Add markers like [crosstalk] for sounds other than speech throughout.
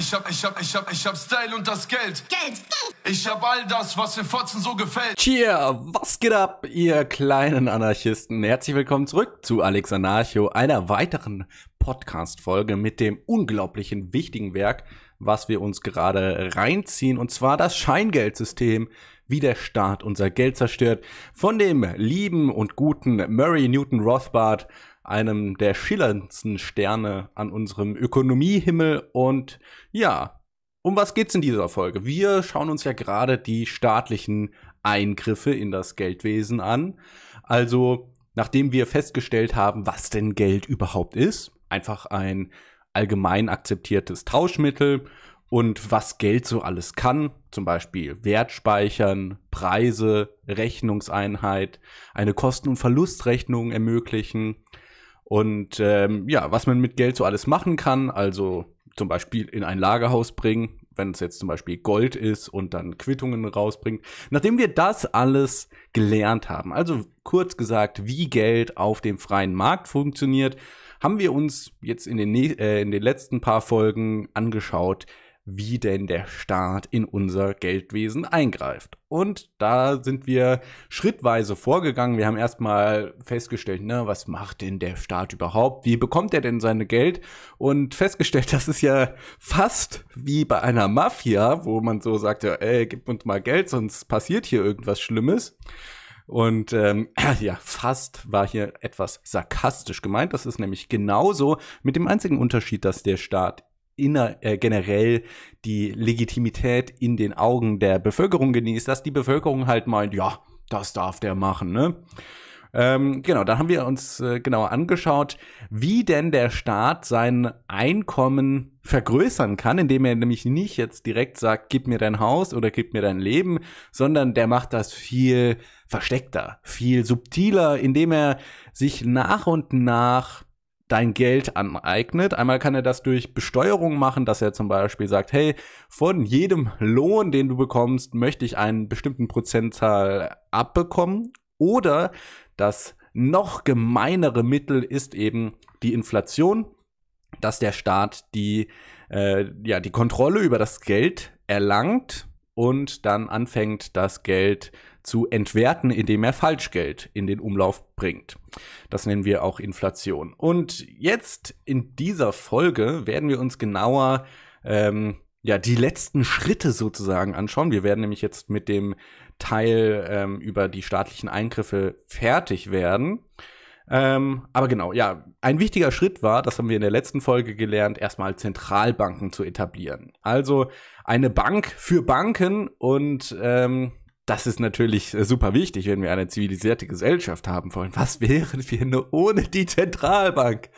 Ich hab, ich hab, ich hab, ich hab Style und das Geld. Geld. Ich hab all das, was den Fotzen so gefällt. Cheer, was geht ab, ihr kleinen Anarchisten? Herzlich willkommen zurück zu Alex Anarcho, einer weiteren Podcast-Folge mit dem unglaublichen wichtigen Werk, was wir uns gerade reinziehen, und zwar das Scheingeldsystem, wie der Staat unser Geld zerstört, von dem lieben und guten Murray Newton Rothbard einem der schillerndsten Sterne an unserem Ökonomiehimmel. Und ja, um was geht's in dieser Folge? Wir schauen uns ja gerade die staatlichen Eingriffe in das Geldwesen an. Also, nachdem wir festgestellt haben, was denn Geld überhaupt ist, einfach ein allgemein akzeptiertes Tauschmittel und was Geld so alles kann, zum Beispiel Wert speichern, Preise, Rechnungseinheit, eine Kosten- und Verlustrechnung ermöglichen, und ähm, ja, was man mit Geld so alles machen kann, also zum Beispiel in ein Lagerhaus bringen, wenn es jetzt zum Beispiel Gold ist und dann Quittungen rausbringt. Nachdem wir das alles gelernt haben, also kurz gesagt, wie Geld auf dem freien Markt funktioniert, haben wir uns jetzt in den, äh, in den letzten paar Folgen angeschaut, wie denn der Staat in unser Geldwesen eingreift. Und da sind wir schrittweise vorgegangen. Wir haben erstmal festgestellt, ne, was macht denn der Staat überhaupt? Wie bekommt er denn seine Geld? Und festgestellt, [laughs] das ist ja fast wie bei einer Mafia, wo man so sagt, ja, ey, gib uns mal Geld, sonst passiert hier irgendwas Schlimmes. Und ähm, [clears throat] ja, fast war hier etwas sarkastisch gemeint. Das ist nämlich genauso mit dem einzigen Unterschied, dass der Staat inner, äh, generell die Legitimität in den Augen der Bevölkerung genießt, dass die Bevölkerung halt meint, ja, das darf der machen, ne? Ähm, genau, da haben wir uns äh, genauer angeschaut, wie denn der Staat sein Einkommen vergrößern kann, indem er nämlich nicht jetzt direkt sagt, gib mir dein Haus oder gib mir dein Leben, sondern der macht das viel versteckter, viel subtiler, indem er sich nach und nach dein Geld aneignet. Einmal kann er das durch Besteuerung machen, dass er zum Beispiel sagt, hey, von jedem Lohn, den du bekommst, möchte ich einen bestimmten Prozentzahl abbekommen. Oder das noch gemeinere Mittel ist eben die Inflation, dass der Staat die, äh, ja, die Kontrolle über das Geld erlangt und dann anfängt, das Geld zu entwerten, indem er Falschgeld in den Umlauf bringt. Das nennen wir auch Inflation. Und jetzt in dieser Folge werden wir uns genauer ähm, ja, die letzten Schritte sozusagen anschauen. Wir werden nämlich jetzt mit dem Teil ähm, über die staatlichen Eingriffe fertig werden. Ähm, aber genau, ja, ein wichtiger Schritt war, das haben wir in der letzten Folge gelernt, erstmal Zentralbanken zu etablieren. Also eine Bank für Banken und ähm, das ist natürlich äh, super wichtig, wenn wir eine zivilisierte Gesellschaft haben wollen. Was wären wir nur ohne die Zentralbank?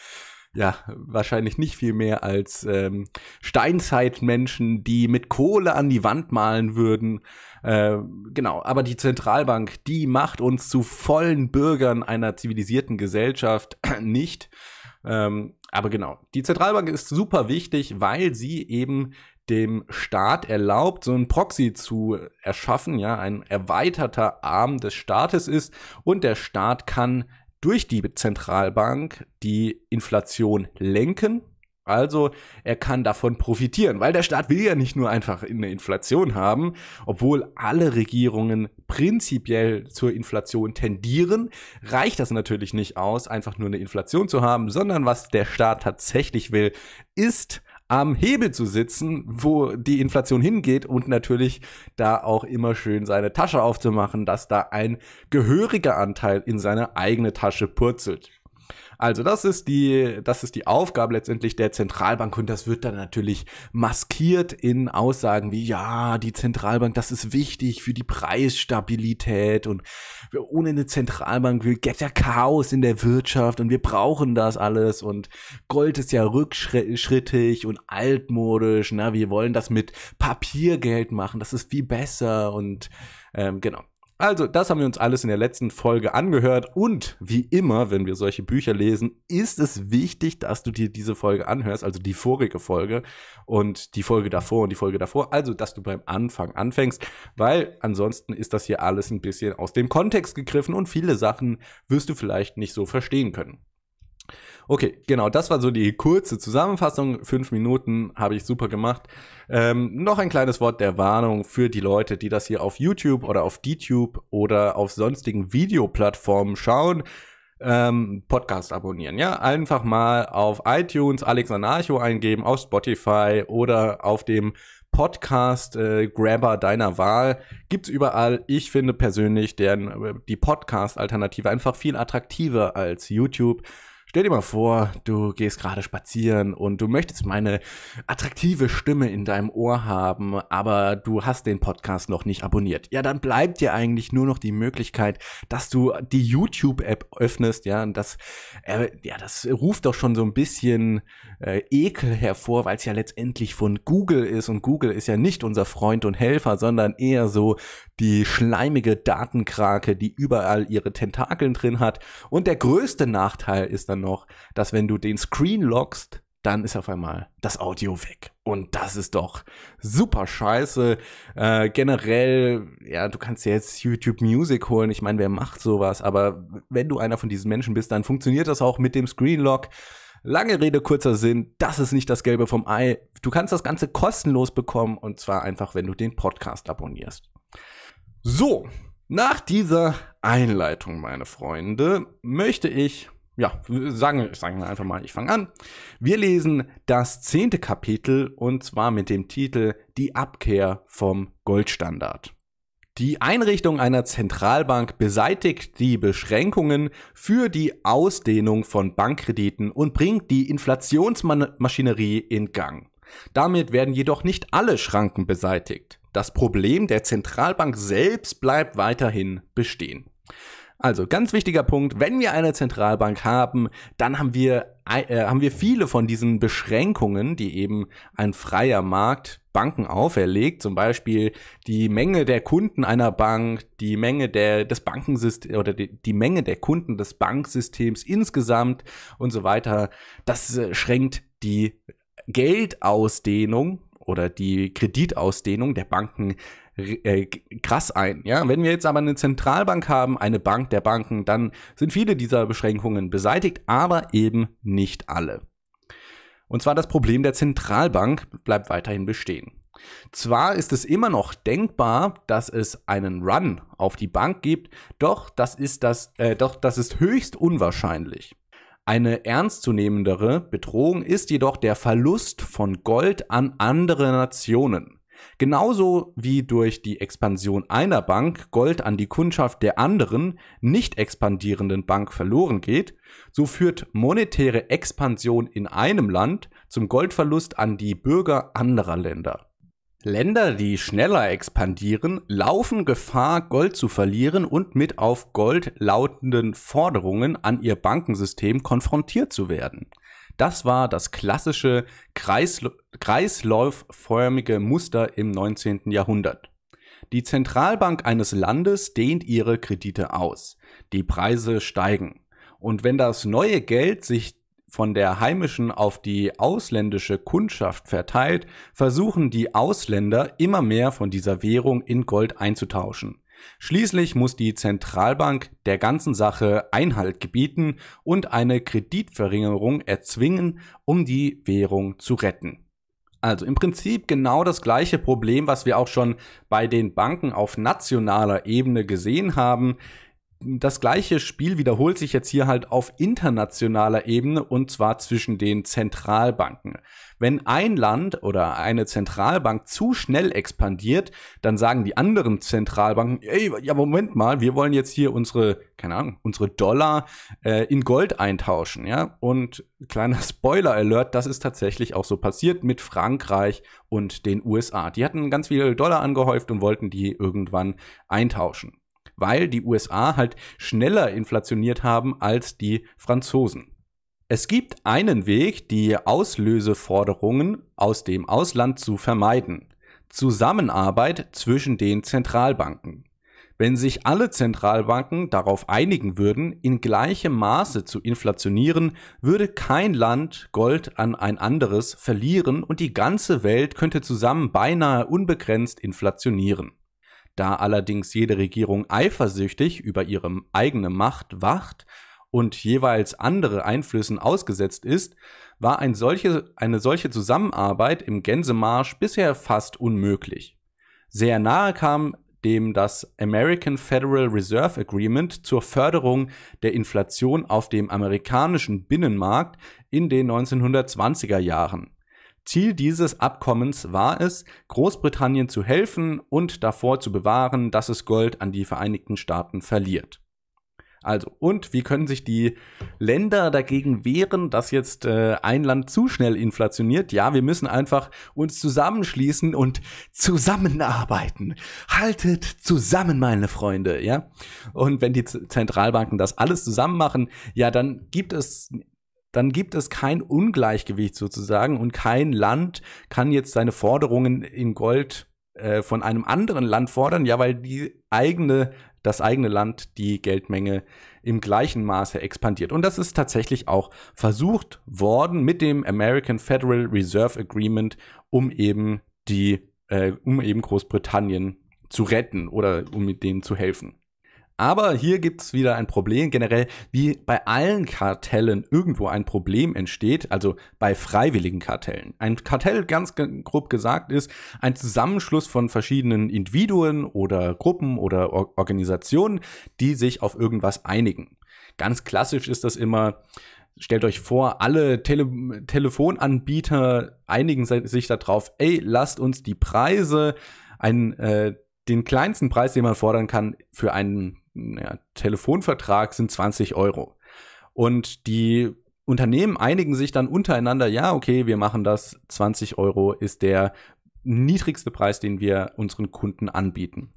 ja, wahrscheinlich nicht viel mehr als ähm, Steinzeitmenschen, die mit Kohle an die Wand malen würden. Äh, genau, aber die Zentralbank, die macht uns zu vollen Bürgern einer zivilisierten Gesellschaft [clears throat] nicht. Ähm, aber genau, die Zentralbank ist super wichtig, weil sie eben dem Staat erlaubt, so einen Proxy zu erschaffen, ja, ein erweiterter Arm des Staates ist und der Staat kann durch die Zentralbank die Inflation lenken. Also er kann davon profitieren, weil der Staat will ja nicht nur einfach eine Inflation haben, obwohl alle Regierungen prinzipiell zur Inflation tendieren, reicht das natürlich nicht aus, einfach nur eine Inflation zu haben, sondern was der Staat tatsächlich will, ist am Hebel zu sitzen, wo die Inflation hingeht und natürlich da auch immer schön seine Tasche aufzumachen, dass da ein gehöriger Anteil in seine eigene Tasche purzelt. Also das ist die, das ist die Aufgabe letztendlich der Zentralbank und das wird dann natürlich maskiert in Aussagen wie, ja, die Zentralbank, das ist wichtig für die Preisstabilität und ohne eine Zentralbank geht ja Chaos in der Wirtschaft und wir brauchen das alles und Gold ist ja rückschrittig und altmodisch, na, ne? wir wollen das mit Papiergeld machen, das ist viel besser und ähm, genau. Also, das haben wir uns alles in der letzten Folge angehört. Und wie immer, wenn wir solche Bücher lesen, ist es wichtig, dass du dir diese Folge anhörst, also die vorige Folge und die Folge davor und die Folge davor. Also, dass du beim Anfang anfängst, weil ansonsten ist das hier alles ein bisschen aus dem Kontext gegriffen und viele Sachen wirst du vielleicht nicht so verstehen können. Okay, genau, das war so die kurze Zusammenfassung. Fünf Minuten habe ich super gemacht. Ähm, noch ein kleines Wort der Warnung für die Leute, die das hier auf YouTube oder auf DTube oder auf sonstigen Videoplattformen schauen. Ähm, Podcast abonnieren, ja. Einfach mal auf iTunes Alex Anarcho eingeben, auf Spotify oder auf dem Podcast äh, Grabber deiner Wahl gibt's überall. Ich finde persönlich deren, äh, die Podcast-Alternative einfach viel attraktiver als YouTube. Stell dir mal vor, du gehst gerade spazieren und du möchtest meine attraktive Stimme in deinem Ohr haben, aber du hast den Podcast noch nicht abonniert. Ja, dann bleibt dir eigentlich nur noch die Möglichkeit, dass du die YouTube-App öffnest, ja, und das, äh, ja, das ruft doch schon so ein bisschen äh, Ekel hervor, weil es ja letztendlich von Google ist und Google ist ja nicht unser Freund und Helfer, sondern eher so die schleimige Datenkrake, die überall ihre Tentakeln drin hat. Und der größte Nachteil ist dann noch, dass wenn du den Screen lockst, dann ist auf einmal das Audio weg. Und das ist doch super scheiße. Äh, generell, ja, du kannst dir jetzt YouTube Music holen. Ich meine, wer macht sowas? Aber wenn du einer von diesen Menschen bist, dann funktioniert das auch mit dem Screenlock. Lange Rede, kurzer Sinn, das ist nicht das Gelbe vom Ei. Du kannst das Ganze kostenlos bekommen und zwar einfach, wenn du den Podcast abonnierst. So, nach dieser Einleitung, meine Freunde, möchte ich, ja, sagen, sagen wir einfach mal, ich fange an. Wir lesen das zehnte Kapitel und zwar mit dem Titel Die Abkehr vom Goldstandard. Die Einrichtung einer Zentralbank beseitigt die Beschränkungen für die Ausdehnung von Bankkrediten und bringt die Inflationsmaschinerie in Gang. Damit werden jedoch nicht alle Schranken beseitigt. Das Problem der Zentralbank selbst bleibt weiterhin bestehen. Also ganz wichtiger Punkt, wenn wir eine Zentralbank haben, dann haben wir, äh, haben wir viele von diesen Beschränkungen, die eben ein freier Markt Banken auferlegt, zum Beispiel die Menge der Kunden einer Bank, die Menge der, des Bankensystems oder die, die, Menge der Kunden des Banksystems insgesamt und so weiter, das äh, schränkt die Geldausdehnung oder die Kreditausdehnung der Banken äh, krass ein. Ja? Wenn wir jetzt aber eine Zentralbank haben, eine Bank der Banken, dann sind viele dieser Beschränkungen beseitigt, aber eben nicht alle. Und zwar das Problem der Zentralbank bleibt weiterhin bestehen. Zwar ist es immer noch denkbar, dass es einen Run auf die Bank gibt, doch das ist, das, äh, doch das ist höchst unwahrscheinlich. Eine ernstzunehmendere Bedrohung ist jedoch der Verlust von Gold an andere Nationen. Genauso wie durch die Expansion einer Bank Gold an die Kundschaft der anderen, nicht expandierenden Bank verloren geht, so führt monetäre Expansion in einem Land zum Goldverlust an die Bürger anderer Länder. Länder, die schneller expandieren, laufen Gefahr, Gold zu verlieren und mit auf Gold lautenden Forderungen an ihr Bankensystem konfrontiert zu werden. Das war das klassische Kreisl kreisläufförmige Muster im 19. Jahrhundert. Die Zentralbank eines Landes dehnt ihre Kredite aus. Die Preise steigen. Und wenn das neue Geld sich von der heimischen auf die ausländische Kundschaft verteilt, versuchen die Ausländer immer mehr von dieser Währung in Gold einzutauschen. Schließlich muss die Zentralbank der ganzen Sache Einhalt gebieten und eine Kreditverringerung erzwingen, um die Währung zu retten. Also im Prinzip genau das gleiche Problem, was wir auch schon bei den Banken auf nationaler Ebene gesehen haben das gleiche Spiel wiederholt sich jetzt hier halt auf internationaler Ebene und zwar zwischen den Zentralbanken. Wenn ein Land oder eine Zentralbank zu schnell expandiert, dann sagen die anderen Zentralbanken, ey, ja Moment mal, wir wollen jetzt hier unsere, keine Ahnung, unsere Dollar äh, in Gold eintauschen, ja? Und kleiner [laughs] Spoiler Alert, das ist tatsächlich auch so passiert mit Frankreich und den USA. Die hatten ganz viele Dollar angehäuft und wollten die irgendwann eintauschen weil die USA halt schneller inflationiert haben als die Franzosen. Es gibt einen Weg, die Auslöseforderungen aus dem Ausland zu vermeiden. Zusammenarbeit zwischen den Zentralbanken. Wenn sich alle Zentralbanken darauf einigen würden, in gleichem Maße zu inflationieren, würde kein Land Gold an ein anderes verlieren und die ganze Welt könnte zusammen beinahe unbegrenzt inflationieren. Da allerdings jede Regierung eifersüchtig über ihre eigene Macht wacht und jeweils andere Einflüssen ausgesetzt ist, war ein solche, eine solche Zusammenarbeit im Gänsemarsch bisher fast unmöglich. Sehr nahe kam dem das American Federal Reserve Agreement zur Förderung der Inflation auf dem amerikanischen Binnenmarkt in den 1920er Jahren. Ziel dieses Abkommens war es, Großbritannien zu helfen und davor zu bewahren, dass es Gold an die Vereinigten Staaten verliert. Also, und wie können sich die Länder dagegen wehren, dass jetzt äh, ein Land zu schnell inflationiert? Ja, wir müssen einfach uns zusammenschließen und zusammenarbeiten. Haltet zusammen, meine Freunde, ja? Und wenn die Z Zentralbanken das alles zusammen machen, ja, dann gibt es dann gibt es kein Ungleichgewicht sozusagen und kein Land kann jetzt seine Forderungen in Gold äh, von einem anderen Land fordern, ja, weil die eigene, das eigene Land die Geldmenge im gleichen Maße expandiert. Und das ist tatsächlich auch versucht worden mit dem American Federal Reserve Agreement, um eben die, äh, um eben Großbritannien zu retten oder um mit denen zu helfen. Aber hier gibt es wieder ein Problem, generell wie bei allen Kartellen irgendwo ein Problem entsteht, also bei freiwilligen Kartellen. Ein Kartell, ganz grob gesagt, ist ein Zusammenschluss von verschiedenen Individuen oder Gruppen oder Or Organisationen, die sich auf irgendwas einigen. Ganz klassisch ist das immer, stellt euch vor, alle Tele Telefonanbieter einigen sich darauf, ey, lasst uns die Preise, ein, äh, den kleinsten Preis, den man fordern kann, für einen ja, Telefonvertrag sind 20 Euro. Und die Unternehmen einigen sich dann untereinander, ja, okay, wir machen das, 20 Euro ist der niedrigste Preis, den wir unseren Kunden anbieten.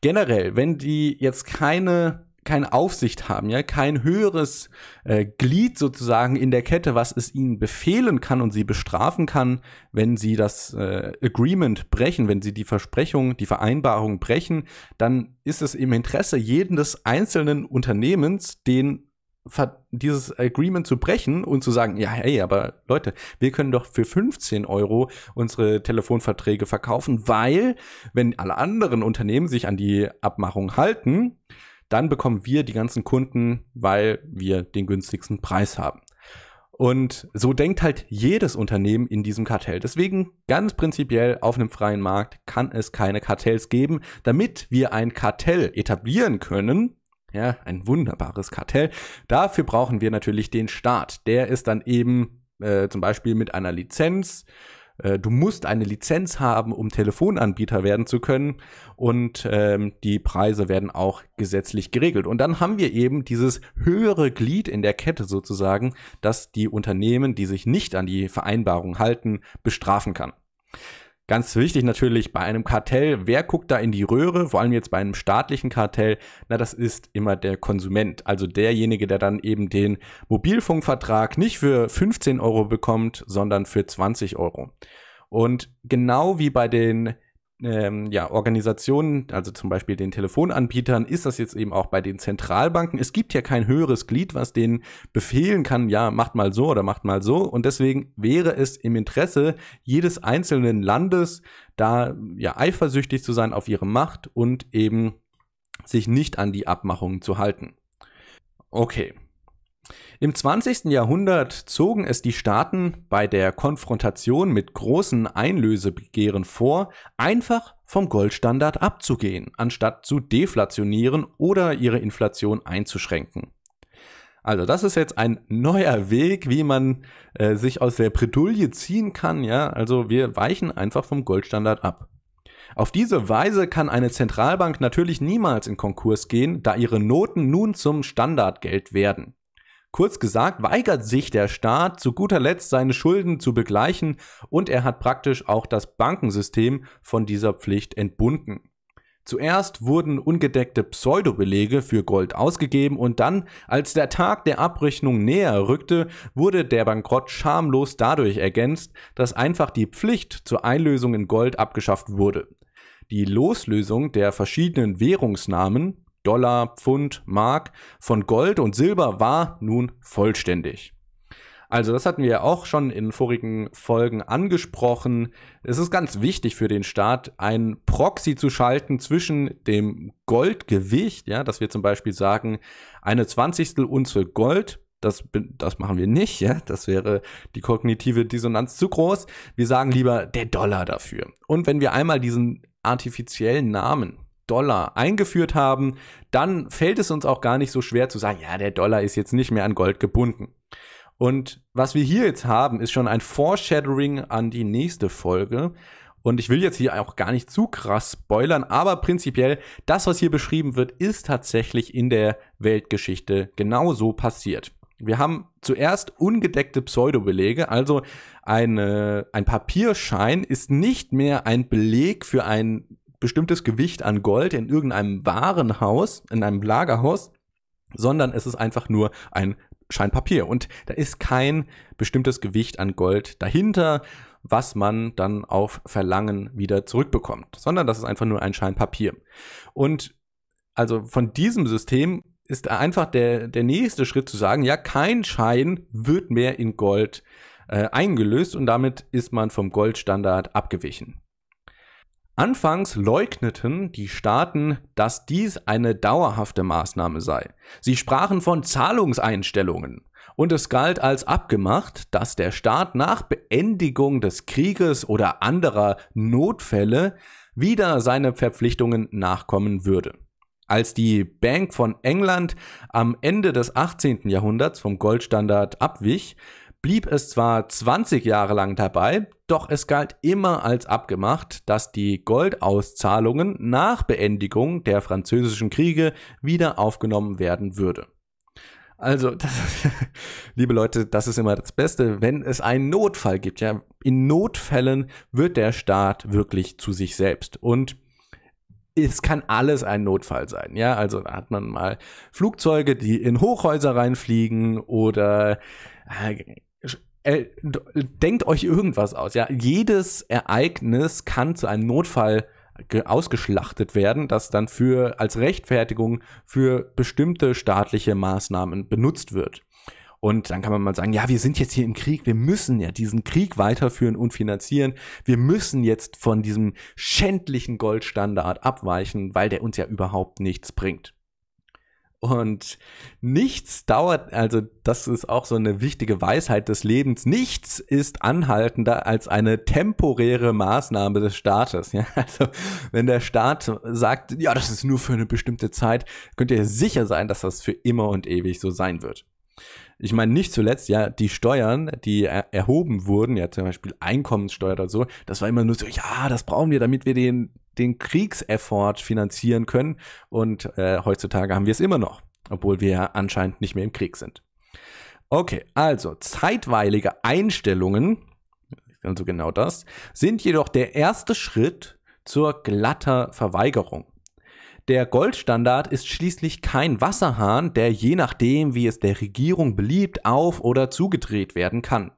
Generell, wenn die jetzt keine keine Aufsicht haben, ja, kein höheres äh, Glied sozusagen in der Kette, was es ihnen befehlen kann und sie bestrafen kann, wenn sie das äh, Agreement brechen, wenn sie die Versprechung, die Vereinbarung brechen, dann ist es im Interesse jedes einzelnen Unternehmens, den dieses Agreement zu brechen und zu sagen, ja, hey, aber Leute, wir können doch für 15 Euro unsere Telefonverträge verkaufen, weil wenn alle anderen Unternehmen sich an die Abmachung halten, dann bekommen wir die ganzen Kunden, weil wir den günstigsten Preis haben. Und so denkt halt jedes Unternehmen in diesem Kartell. Deswegen ganz prinzipiell auf einem freien Markt kann es keine Kartells geben. Damit wir ein Kartell etablieren können, ja, ein wunderbares Kartell, dafür brauchen wir natürlich den Staat. Der ist dann eben äh, zum Beispiel mit einer Lizenz äh, du musst eine Lizenz haben, um Telefonanbieter werden zu können und ähm, die Preise werden auch gesetzlich geregelt. Und dann haben wir eben dieses höhere Glied in der Kette sozusagen, dass die Unternehmen, die sich nicht an die Vereinbarung halten, bestrafen kann. Ganz wichtig natürlich bei einem Kartell, wer guckt da in die Röhre, vor allem jetzt bei einem staatlichen Kartell, na das ist immer der Konsument, also derjenige, der dann eben den Mobilfunkvertrag nicht für 15 Euro bekommt, sondern für 20 Euro. Und genau wie bei den ähm, ja, Organisationen, also zum Beispiel den Telefonanbietern, ist das jetzt eben auch bei den Zentralbanken. Es gibt ja kein höheres Glied, was denen befehlen kann, ja, macht mal so oder macht mal so. Und deswegen wäre es im Interesse jedes einzelnen Landes, da ja eifersüchtig zu sein auf ihre Macht und eben sich nicht an die Abmachungen zu halten. Okay, im 20. Jahrhundert zogen es die Staaten bei der Konfrontation mit großen Einlösebegehren vor, einfach vom Goldstandard abzugehen, anstatt zu deflationieren oder ihre Inflation einzuschränken. Also das ist jetzt ein neuer Weg, wie man äh, sich aus der Bredouille ziehen kann. Ja, also wir weichen einfach vom Goldstandard ab. Auf diese Weise kann eine Zentralbank natürlich niemals in Konkurs gehen, da ihre Noten nun zum Standardgeld werden. Kurz gesagt, weigert sich der Staat zu guter Letzt seine Schulden zu begleichen und er hat praktisch auch das Bankensystem von dieser Pflicht entbunden. Zuerst wurden ungedeckte Pseudobelege für Gold ausgegeben und dann, als der Tag der Abrechnung näher rückte, wurde der Bankrott schamlos dadurch ergänzt, dass einfach die Pflicht zur Einlösung in Gold abgeschafft wurde. Die Loslösung der verschiedenen Währungsnamen, Dollar, Pfund, Mark von Gold und Silber war nun vollständig. Also das hatten wir ja auch schon in vorigen Folgen angesprochen. Es ist ganz wichtig für den Staat, einen Proxy zu schalten zwischen dem Goldgewicht, ja, dass wir zum Beispiel sagen, eine Zwanzigstel Unze Gold das, das, machen wir nicht, ja. Das wäre die kognitive Dissonanz zu groß. Wir sagen lieber der Dollar dafür. Und wenn wir einmal diesen artifiziellen Namen Dollar eingeführt haben, dann fällt es uns auch gar nicht so schwer zu sagen, ja, der Dollar ist jetzt nicht mehr an Gold gebunden. Und was wir hier jetzt haben, ist schon ein Foreshadowing an die nächste Folge. Und ich will jetzt hier auch gar nicht zu krass spoilern, aber prinzipiell, das, was hier beschrieben wird, ist tatsächlich in der Weltgeschichte genauso passiert. Wir haben zuerst ungedeckte Pseudobelege, also eine, ein Papierschein ist nicht mehr ein Beleg für ein bestimmtes Gewicht an Gold in irgendeinem Warenhaus, in einem Lagerhaus, sondern es ist einfach nur ein Scheinpapier. Und da ist kein bestimmtes Gewicht an Gold dahinter, was man dann auf Verlangen wieder zurückbekommt, sondern das ist einfach nur ein Scheinpapier. Und also von diesem System ist einfach der, der nächste Schritt zu sagen, ja, kein Schein wird mehr in Gold äh, eingelöst und damit ist man vom Goldstandard abgewichen. Anfangs leugneten die Staaten, dass dies eine dauerhafte Maßnahme sei. Sie sprachen von Zahlungseinstellungen. Und es galt als abgemacht, dass der Staat nach Beendigung des Krieges oder anderer Notfälle wieder seine Verpflichtungen nachkommen würde. Als die Bank von England am Ende des 18. Jahrhunderts vom Goldstandard abwich, blieb es zwar 20 Jahre lang dabei, doch es galt immer als abgemacht, dass die Goldauszahlungen nach Beendigung der französischen Kriege wieder aufgenommen werden würde. Also, [laughs] das, liebe Leute, das ist immer das Beste, wenn es einen Notfall gibt. Ja, in Notfällen wird der Staat wirklich zu sich selbst. Und es kann alles ein Notfall sein. Ja, also hat man mal Flugzeuge, die in Hochhäuser reinfliegen oder äh, äh, denkt euch irgendwas aus. Ja, jedes Ereignis kann zu einem Notfall ausgeschlachtet werden, das dann für als Rechtfertigung für bestimmte staatliche Maßnahmen benutzt wird. Und dann kann man mal sagen, ja, wir sind jetzt hier im Krieg, wir müssen ja diesen Krieg weiterführen und finanzieren. Wir müssen jetzt von diesem schändlichen Goldstandard abweichen, weil der uns ja überhaupt nichts bringt. Und nichts dauert, also das ist auch so eine wichtige Weisheit des Lebens, nichts ist anhaltender als eine temporäre Maßnahme des Staates. Ja, [laughs] also wenn der Staat sagt, ja, das ist nur für eine bestimmte Zeit, könnt ihr sicher sein, dass das für immer und ewig so sein wird. Ich meine, nicht zuletzt, ja, die Steuern, die er erhoben wurden, ja, zum Beispiel Einkommenssteuer oder so, das war immer nur so, ja, das brauchen wir, damit wir den den Kriegseffort finanzieren können. Und äh, heutzutage haben wir es immer noch, obwohl wir ja anscheinend nicht mehr im Krieg sind. Okay, also zeitweilige Einstellungen, also genau das, sind jedoch der erste Schritt zur glatter Verweigerung. Der Goldstandard ist schließlich kein Wasserhahn, der je nachdem, wie es der Regierung beliebt, auf oder zugedreht werden kann.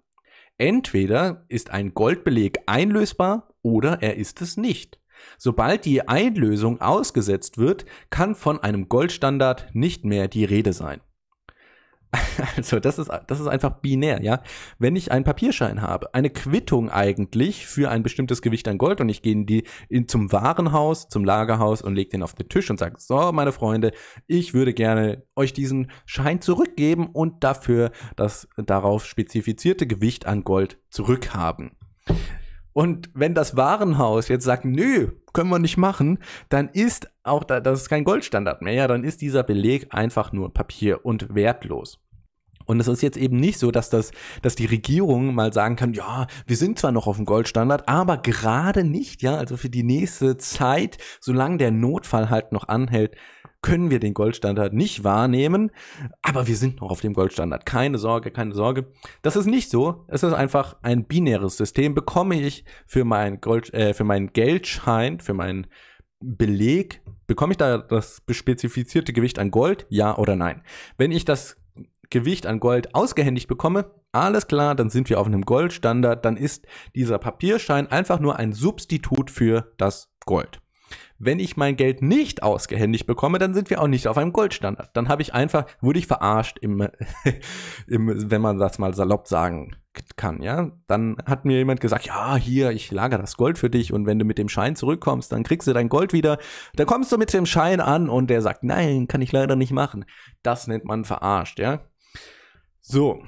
Entweder ist ein Goldbeleg einlösbar oder er ist es nicht. Sobald die Einlösung ausgesetzt wird, kann von einem Goldstandard nicht mehr die Rede sein. [laughs] Also, das ist, das ist einfach binär, ja. Wenn ich einen Papierschein habe, eine Quittung eigentlich für ein bestimmtes Gewicht an Gold und ich gehe in die, in, zum Warenhaus, zum Lagerhaus und lege den auf den Tisch und sage, so, meine Freunde, ich würde gerne euch diesen Schein zurückgeben und dafür das darauf spezifizierte Gewicht an Gold zurückhaben. Und wenn das Warenhaus jetzt sagt, nö, können wir nicht machen, dann ist auch da, das ist kein Goldstandard mehr, ja, dann ist dieser Beleg einfach nur Papier und wertlos. Und es ist jetzt eben nicht so, dass das, dass die Regierung mal sagen kann, ja, wir sind zwar noch auf dem Goldstandard, aber gerade nicht, ja, also für die nächste Zeit, solange der Notfall halt noch anhält, können wir den Goldstandard nicht wahrnehmen, aber wir sind noch auf dem Goldstandard. Keine Sorge, keine Sorge. Das ist nicht so. Es ist einfach ein binäres System. Bekomme ich für mein Gold, äh, für meinen Geldschein, für meinen Beleg, bekomme ich da das spezifizierte Gewicht an Gold? Ja oder nein? Wenn ich das Gewicht an Gold ausgehändigt bekomme, alles klar, dann sind wir auf einem Goldstandard, dann ist dieser Papierschein einfach nur ein Substitut für das Gold. Wenn ich mein Geld nicht ausgehändigt bekomme, dann sind wir auch nicht auf einem Goldstandard. Dann habe ich einfach, wurde ich verarscht, im, [laughs] im, wenn man das mal salopp sagen kann, ja. Dann hat mir jemand gesagt, ja, hier, ich lagere das Gold für dich und wenn du mit dem Schein zurückkommst, dann kriegst du dein Gold wieder. Da kommst du mit dem Schein an und der sagt, nein, kann ich leider nicht machen. Das nennt man verarscht, ja. So,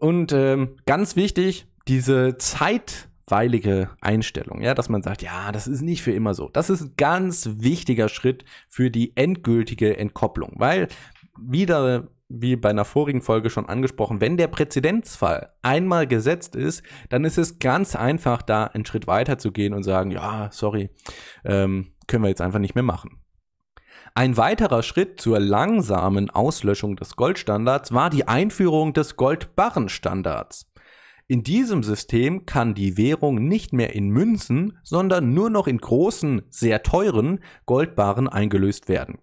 und ähm, ganz wichtig, diese zeitweilige Einstellung, ja, dass man sagt, ja, das ist nicht für immer so. Das ist ein ganz wichtiger Schritt für die endgültige Entkopplung, weil wieder wie bei einer vorigen Folge schon angesprochen, wenn der Präzedenzfall einmal gesetzt ist, dann ist es ganz einfach, da einen Schritt weiter zu gehen und sagen, ja, sorry, ähm, können wir jetzt einfach nicht mehr machen. Ein weiterer Schritt zur langsamen Auslöschung des Goldstandards war die Einführung des Goldbarrenstandards. In diesem System kann die Währung nicht mehr in Münzen, sondern nur noch in großen, sehr teuren Goldbarren eingelöst werden.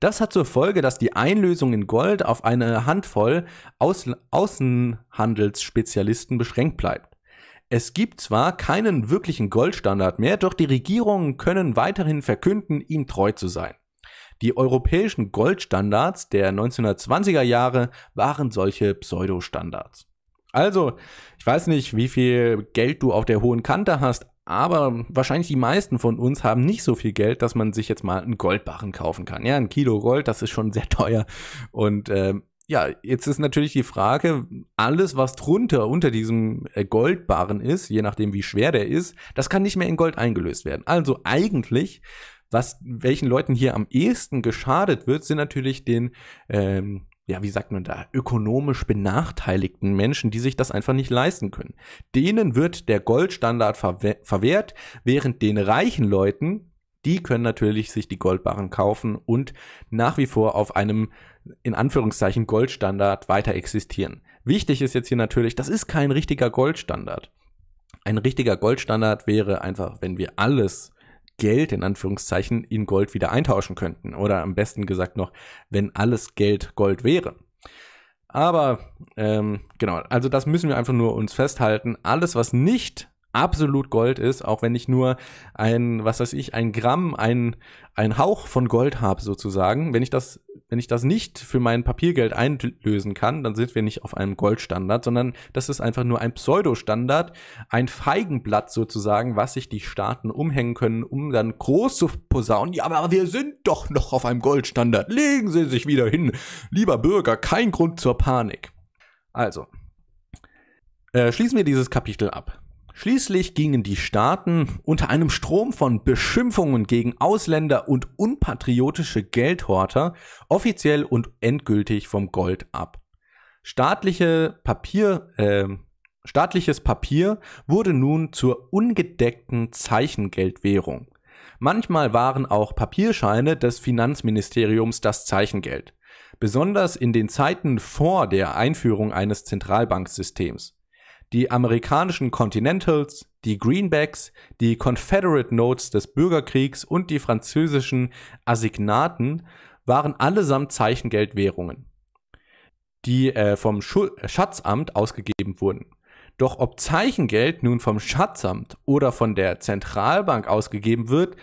Das hat zur Folge, dass die Einlösung in Gold auf eine Handvoll Aus Außenhandelsspezialisten beschränkt bleibt. Es gibt zwar keinen wirklichen Goldstandard mehr, doch die Regierungen können weiterhin verkünden, ihm treu zu sein. Die europäischen Goldstandards der 1920er Jahre waren solche Pseudostandards. Also, ich weiß nicht, wie viel Geld du auf der hohen Kante hast, aber wahrscheinlich die meisten von uns haben nicht so viel Geld, dass man sich jetzt mal einen Goldbarren kaufen kann. Ja, ein Kilo Gold, das ist schon sehr teuer. Und äh, ja, jetzt ist natürlich die Frage, alles, was drunter unter diesem äh, Goldbarren ist, je nachdem wie schwer der ist, das kann nicht mehr in Gold eingelöst werden. Also eigentlich was welchen Leuten hier am ehesten geschadet wird, sind natürlich den ähm, ja, wie sagt man da, ökonomisch benachteiligten Menschen, die sich das einfach nicht leisten können. Denen wird der Goldstandard verwe verwehrt, während den reichen Leuten, die können natürlich sich die Goldbarren kaufen und nach wie vor auf einem, in Anführungszeichen, Goldstandard weiter existieren. Wichtig ist jetzt hier natürlich, das ist kein richtiger Goldstandard. Ein richtiger Goldstandard wäre einfach, wenn wir alles Geld in Anführungszeichen in Gold wieder eintauschen könnten. Oder am besten gesagt noch, wenn alles Geld Gold wäre. Aber ähm, genau, also das müssen wir einfach nur uns festhalten. Alles, was nicht absolut Gold ist, auch wenn ich nur ein, was weiß ich, ein Gramm, ein, ein Hauch von Gold habe sozusagen. Wenn ich das, wenn ich das nicht für mein Papiergeld einlösen kann, dann sind wir nicht auf einem Goldstandard, sondern das ist einfach nur ein Pseudostandard, ein Feigenblatt sozusagen, was sich die Staaten umhängen können, um dann groß zu posaunen. Ja, aber wir sind doch noch auf einem Goldstandard. Legen Sie sich wieder hin. Lieber Bürger, kein Grund zur Panik. Also. Äh, schließen wir dieses Kapitel ab. Schließlich gingen die Staaten unter einem Strom von Beschimpfungen gegen Ausländer und unpatriotische Geldhorter offiziell und endgültig vom Gold ab. Staatliche Papier, äh, staatliches Papier wurde nun zur ungedeckten Zeichengeldwährung. Manchmal waren auch Papierscheine des Finanzministeriums das Zeichengeld, besonders in den Zeiten vor der Einführung eines Zentralbanksystems die amerikanischen Continentals, die Greenbacks, die Confederate Notes des Bürgerkriegs und die französischen Assignaten waren allesamt Zeichengeldwährungen, die äh, vom Schu äh, Schatzamt ausgegeben wurden. Doch ob Zeichengeld nun vom Schatzamt oder von der Zentralbank ausgegeben wird,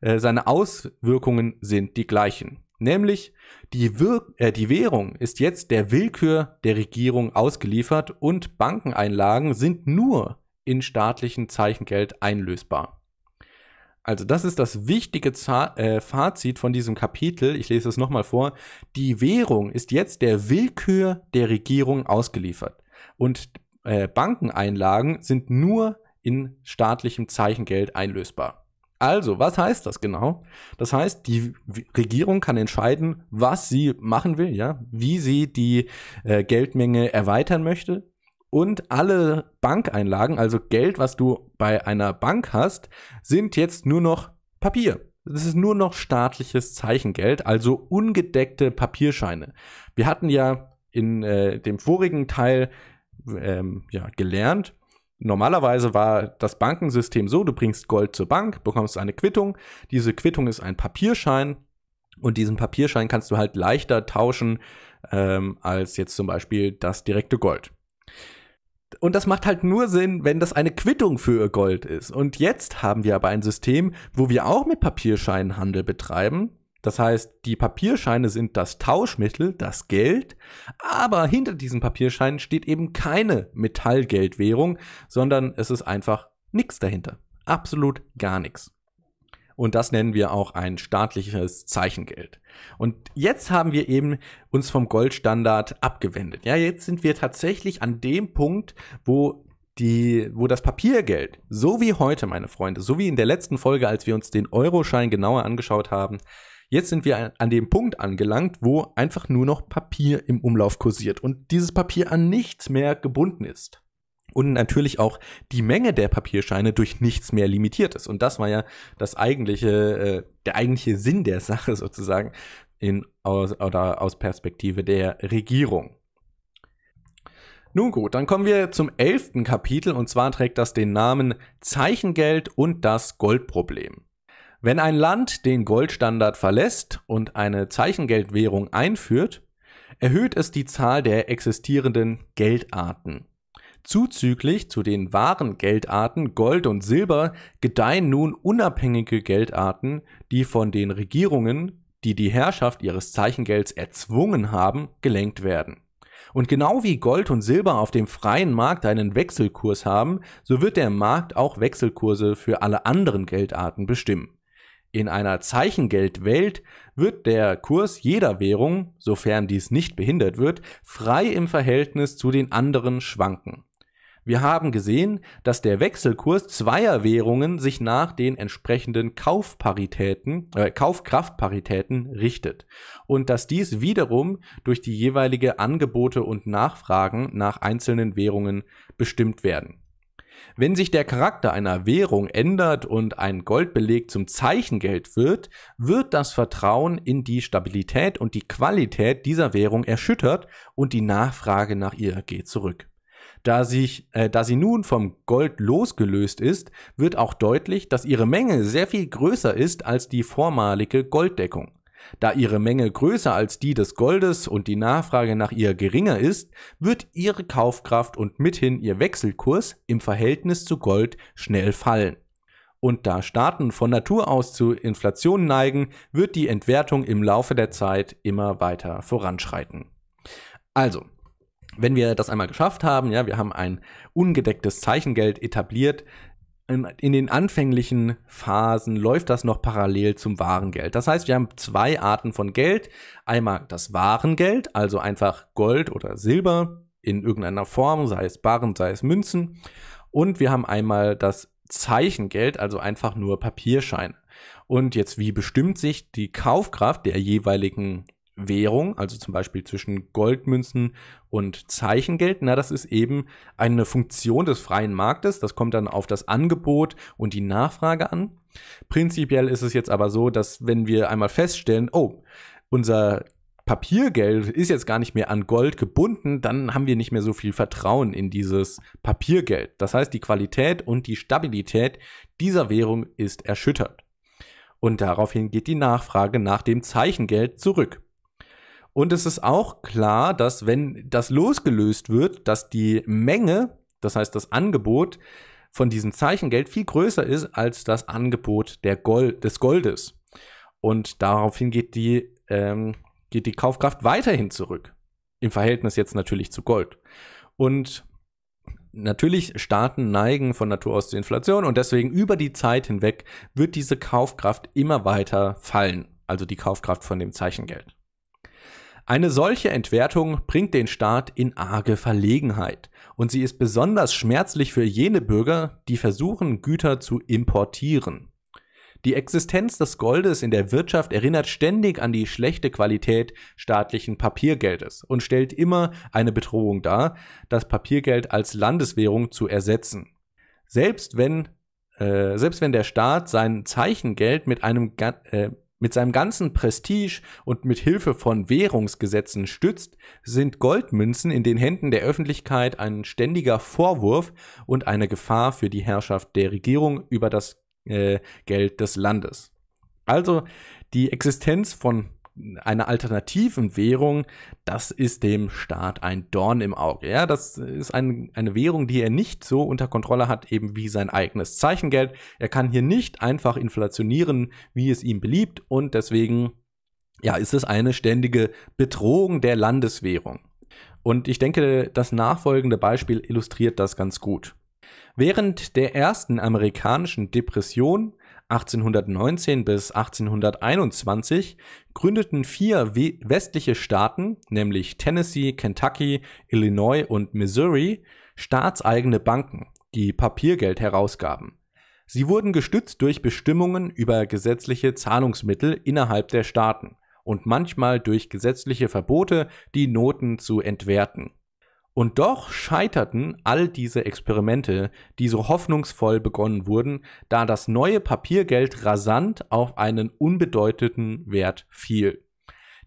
äh, seine Auswirkungen sind die gleichen. Nämlich die, Wir äh, die Währung ist jetzt der Willkür der Regierung ausgeliefert und Bankeneinlagen sind nur in staatlichen Zeichengeld einlösbar. Also das ist das wichtige Za äh, Fazit von diesem Kapitel. Ich lese es nochmal vor. Die Währung ist jetzt der Willkür der Regierung ausgeliefert und äh, Bankeneinlagen sind nur in staatlichem Zeichengeld einlösbar. Also, was heißt das genau? Das heißt, die Regierung kann entscheiden, was sie machen will, ja, wie sie die äh, Geldmenge erweitern möchte. Und alle Bankeinlagen, also Geld, was du bei einer Bank hast, sind jetzt nur noch Papier. Es ist nur noch staatliches Zeichengeld, also ungedeckte Papierscheine. Wir hatten ja in äh, dem vorigen Teil ähm, ja, gelernt, Normalerweise war das Bankensystem so, du bringst Gold zur Bank, bekommst eine Quittung, diese Quittung ist ein Papierschein und diesen Papierschein kannst du halt leichter tauschen ähm, als jetzt zum Beispiel das direkte Gold. Und das macht halt nur Sinn, wenn das eine Quittung für Gold ist. Und jetzt haben wir aber ein System, wo wir auch mit Papierscheinen Handel betreiben, das heißt, die Papierscheine sind das Tauschmittel, das Geld, aber hinter diesen Papierscheinen steht eben keine Metallgeldwährung, sondern es ist einfach nichts dahinter. Absolut gar nichts. Und das nennen wir auch ein staatliches Zeichengeld. Und jetzt haben wir eben uns vom Goldstandard abgewendet. Ja, jetzt sind wir tatsächlich an dem Punkt, wo die, wo das Papiergeld, so wie heute, meine Freunde, so wie in der letzten Folge, als wir uns den Euroschein genauer angeschaut haben, Jetzt sind wir an dem Punkt angelangt, wo einfach nur noch Papier im Umlauf kursiert und dieses Papier an nichts mehr gebunden ist. Und natürlich auch die Menge der Papierscheine durch nichts mehr limitiert ist. Und das war ja das eigentliche, äh, der eigentliche Sinn der Sache [laughs] sozusagen in, aus, oder aus Perspektive der Regierung. Nun gut, dann kommen wir zum elften Kapitel und zwar trägt das den Namen Zeichengeld und das Goldproblem. Wenn ein Land den Goldstandard verlässt und eine Zeichengeldwährung einführt, erhöht es die Zahl der existierenden Geldarten. Zuzüglich zu den wahren Geldarten Gold und Silber gedeihen nun unabhängige Geldarten, die von den Regierungen, die die Herrschaft ihres Zeichengelds erzwungen haben, gelenkt werden. Und genau wie Gold und Silber auf dem freien Markt einen Wechselkurs haben, so wird der Markt auch Wechselkurse für alle anderen Geldarten bestimmen. In einer Zeichengeldwelt wird der Kurs jeder Währung, sofern dies nicht behindert wird, frei im Verhältnis zu den anderen schwanken. Wir haben gesehen, dass der Wechselkurs zweier Währungen sich nach den entsprechenden Kaufparitäten, äh, Kaufkraftparitäten richtet und dass dies wiederum durch die jeweilige Angebote und Nachfragen nach einzelnen Währungen bestimmt werden. Wenn sich der Charakter einer Währung ändert und ein Goldbeleg zum Zeichengeld wird, wird das Vertrauen in die Stabilität und die Qualität dieser Währung erschüttert und die Nachfrage nach ihr geht zurück. Da, sich, äh, da sie nun vom Gold losgelöst ist, wird auch deutlich, dass ihre Menge sehr viel größer ist als die vormalige Golddeckung. Da ihre Menge größer als die des Goldes und die Nachfrage nach ihr geringer ist, wird ihre Kaufkraft und mithin ihr Wechselkurs im Verhältnis zu Gold schnell fallen. Und da Staaten von Natur aus zu Inflation neigen, wird die Entwertung im Laufe der Zeit immer weiter voranschreiten. Also, wenn wir das einmal geschafft haben, ja, wir haben ein ungedecktes Zeichengeld etabliert, ähm, in den anfänglichen Phasen läuft das noch parallel zum Warengeld. Das heißt, wir haben zwei Arten von Geld. Einmal das Warengeld, also einfach Gold oder Silber in irgendeiner Form, sei es Barren, sei es Münzen. Und wir haben einmal das Zeichengeld, also einfach nur Papierscheine. Und jetzt, wie bestimmt sich die Kaufkraft der jeweiligen Währung, also zum Beispiel zwischen Goldmünzen und Zeichengeld, na, das ist eben eine Funktion des freien Marktes. Das kommt dann auf das Angebot und die Nachfrage an. Prinzipiell ist es jetzt aber so, dass wenn wir einmal feststellen, oh, unser Papiergeld ist jetzt gar nicht mehr an Gold gebunden, dann haben wir nicht mehr so viel Vertrauen in dieses Papiergeld. Das heißt, die Qualität und die Stabilität dieser Währung ist erschüttert. Und daraufhin geht die Nachfrage nach dem Zeichengeld zurück. Und es ist auch klar, dass wenn das losgelöst wird, dass die Menge, das heißt das Angebot von diesem Zeichengeld viel größer ist als das Angebot Gold, des Goldes. Und daraufhin geht die, ähm, geht die Kaufkraft weiterhin zurück. Im Verhältnis jetzt natürlich zu Gold. Und natürlich Staaten neigen von Natur aus zur Inflation und deswegen über die Zeit hinweg wird diese Kaufkraft immer weiter fallen, also die Kaufkraft von dem Zeichengeld. Eine solche Entwertung bringt den Staat in arge Verlegenheit und sie ist besonders schmerzlich für jene Bürger, die versuchen, Güter zu importieren. Die Existenz des Goldes in der Wirtschaft erinnert ständig an die schlechte Qualität staatlichen Papiergeldes und stellt immer eine Bedrohung dar, das Papiergeld als Landeswährung zu ersetzen. Selbst wenn, äh, selbst wenn der Staat sein Zeichengeld mit einem, äh, mit seinem ganzen Prestige und mit Hilfe von Währungsgesetzen stützt, sind Goldmünzen in den Händen der Öffentlichkeit ein ständiger Vorwurf und eine Gefahr für die Herrschaft der Regierung über das äh, Geld des Landes. Also die Existenz von einer alternativen Währung, das ist dem Staat ein Dorn im Auge. Ja, das ist ein, eine Währung, die er nicht so unter Kontrolle hat, eben wie sein eigenes Zeichengeld. Er kann hier nicht einfach inflationieren, wie es ihm beliebt und deswegen ja, ist es eine ständige Bedrohung der Landeswährung. Und ich denke, das nachfolgende Beispiel illustriert das ganz gut. Während der ersten amerikanischen Depression 1819 bis 1821 gründeten vier westliche Staaten, nämlich Tennessee, Kentucky, Illinois und Missouri, staatseigene Banken, die Papiergeld herausgaben. Sie wurden gestützt durch Bestimmungen über gesetzliche Zahlungsmittel innerhalb der Staaten und manchmal durch gesetzliche Verbote, die Noten zu entwerten. Und doch scheiterten all diese Experimente, die so hoffnungsvoll begonnen wurden, da das neue Papiergeld rasant auf einen unbedeuteten Wert fiel.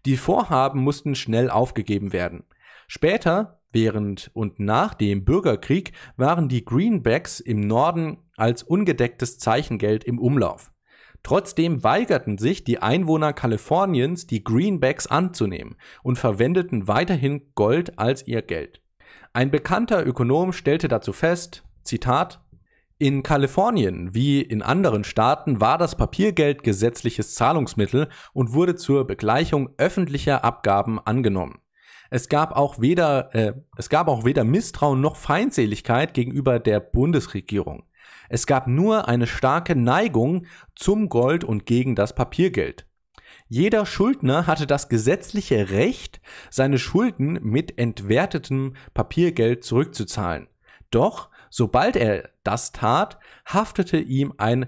Die Vorhaben mussten schnell aufgegeben werden. Später, während und nach dem Bürgerkrieg waren die Greenbacks im Norden als ungedecktes Zeichengeld im Umlauf. Trotzdem weigerten sich die Einwohner Kaliforniens, die Greenbacks anzunehmen und verwendeten weiterhin Gold als ihr Geld. Ein bekannter Ökonom stellte dazu fest, Zitat, in Kalifornien wie in anderen Staaten war das Papiergeld gesetzliches Zahlungsmittel und wurde zur Begleichung öffentlicher Abgaben angenommen. Es gab auch weder, äh, es gab auch weder Misstrauen noch Feindseligkeit gegenüber der Bundesregierung. Es gab nur eine starke Neigung zum Gold und gegen das Papiergeld. Jeder Schuldner hatte das gesetzliche Recht, seine Schulden mit entwertetem Papiergeld zurückzuzahlen. Doch sobald er das tat, haftete ihm ein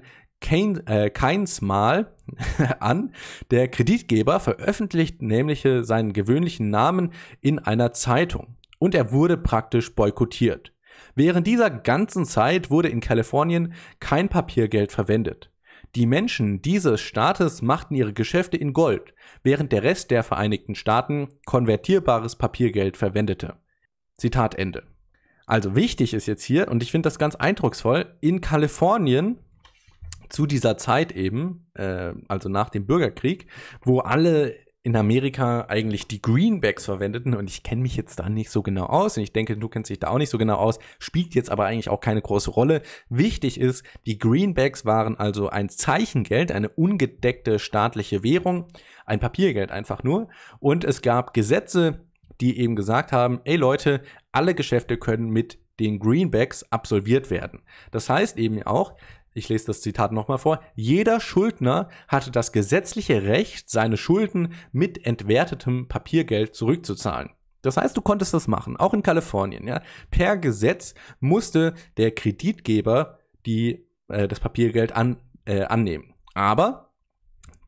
äh, Keinsmal [laughs] an. Der Kreditgeber veröffentlicht nämlich seinen gewöhnlichen Namen in einer Zeitung und er wurde praktisch boykottiert. Während dieser ganzen Zeit wurde in Kalifornien kein Papiergeld verwendet. Die Menschen dieses Staates machten ihre Geschäfte in Gold, während der Rest der Vereinigten Staaten konvertierbares Papiergeld verwendete. Zitat Ende. Also wichtig ist jetzt hier, und ich finde das ganz eindrucksvoll, in Kalifornien zu dieser Zeit eben, äh, also nach dem Bürgerkrieg, wo alle in Amerika eigentlich die Greenbacks verwendeten und ich kenne mich jetzt da nicht so genau aus und ich denke, du kennst dich da auch nicht so genau aus, spielt jetzt aber eigentlich auch keine große Rolle. Wichtig ist, die Greenbacks waren also ein Zeichengeld, eine ungedeckte staatliche Währung, ein Papiergeld einfach nur und es gab Gesetze, die eben gesagt haben, ey Leute, alle Geschäfte können mit den Greenbacks absolviert werden. Das heißt eben auch, ich lese das Zitat nochmal vor. Jeder Schuldner hatte das gesetzliche Recht, seine Schulden mit entwertetem Papiergeld zurückzuzahlen. Das heißt, du konntest das machen, auch in Kalifornien. Ja? Per Gesetz musste der Kreditgeber die, äh, das Papiergeld an, äh, annehmen. Aber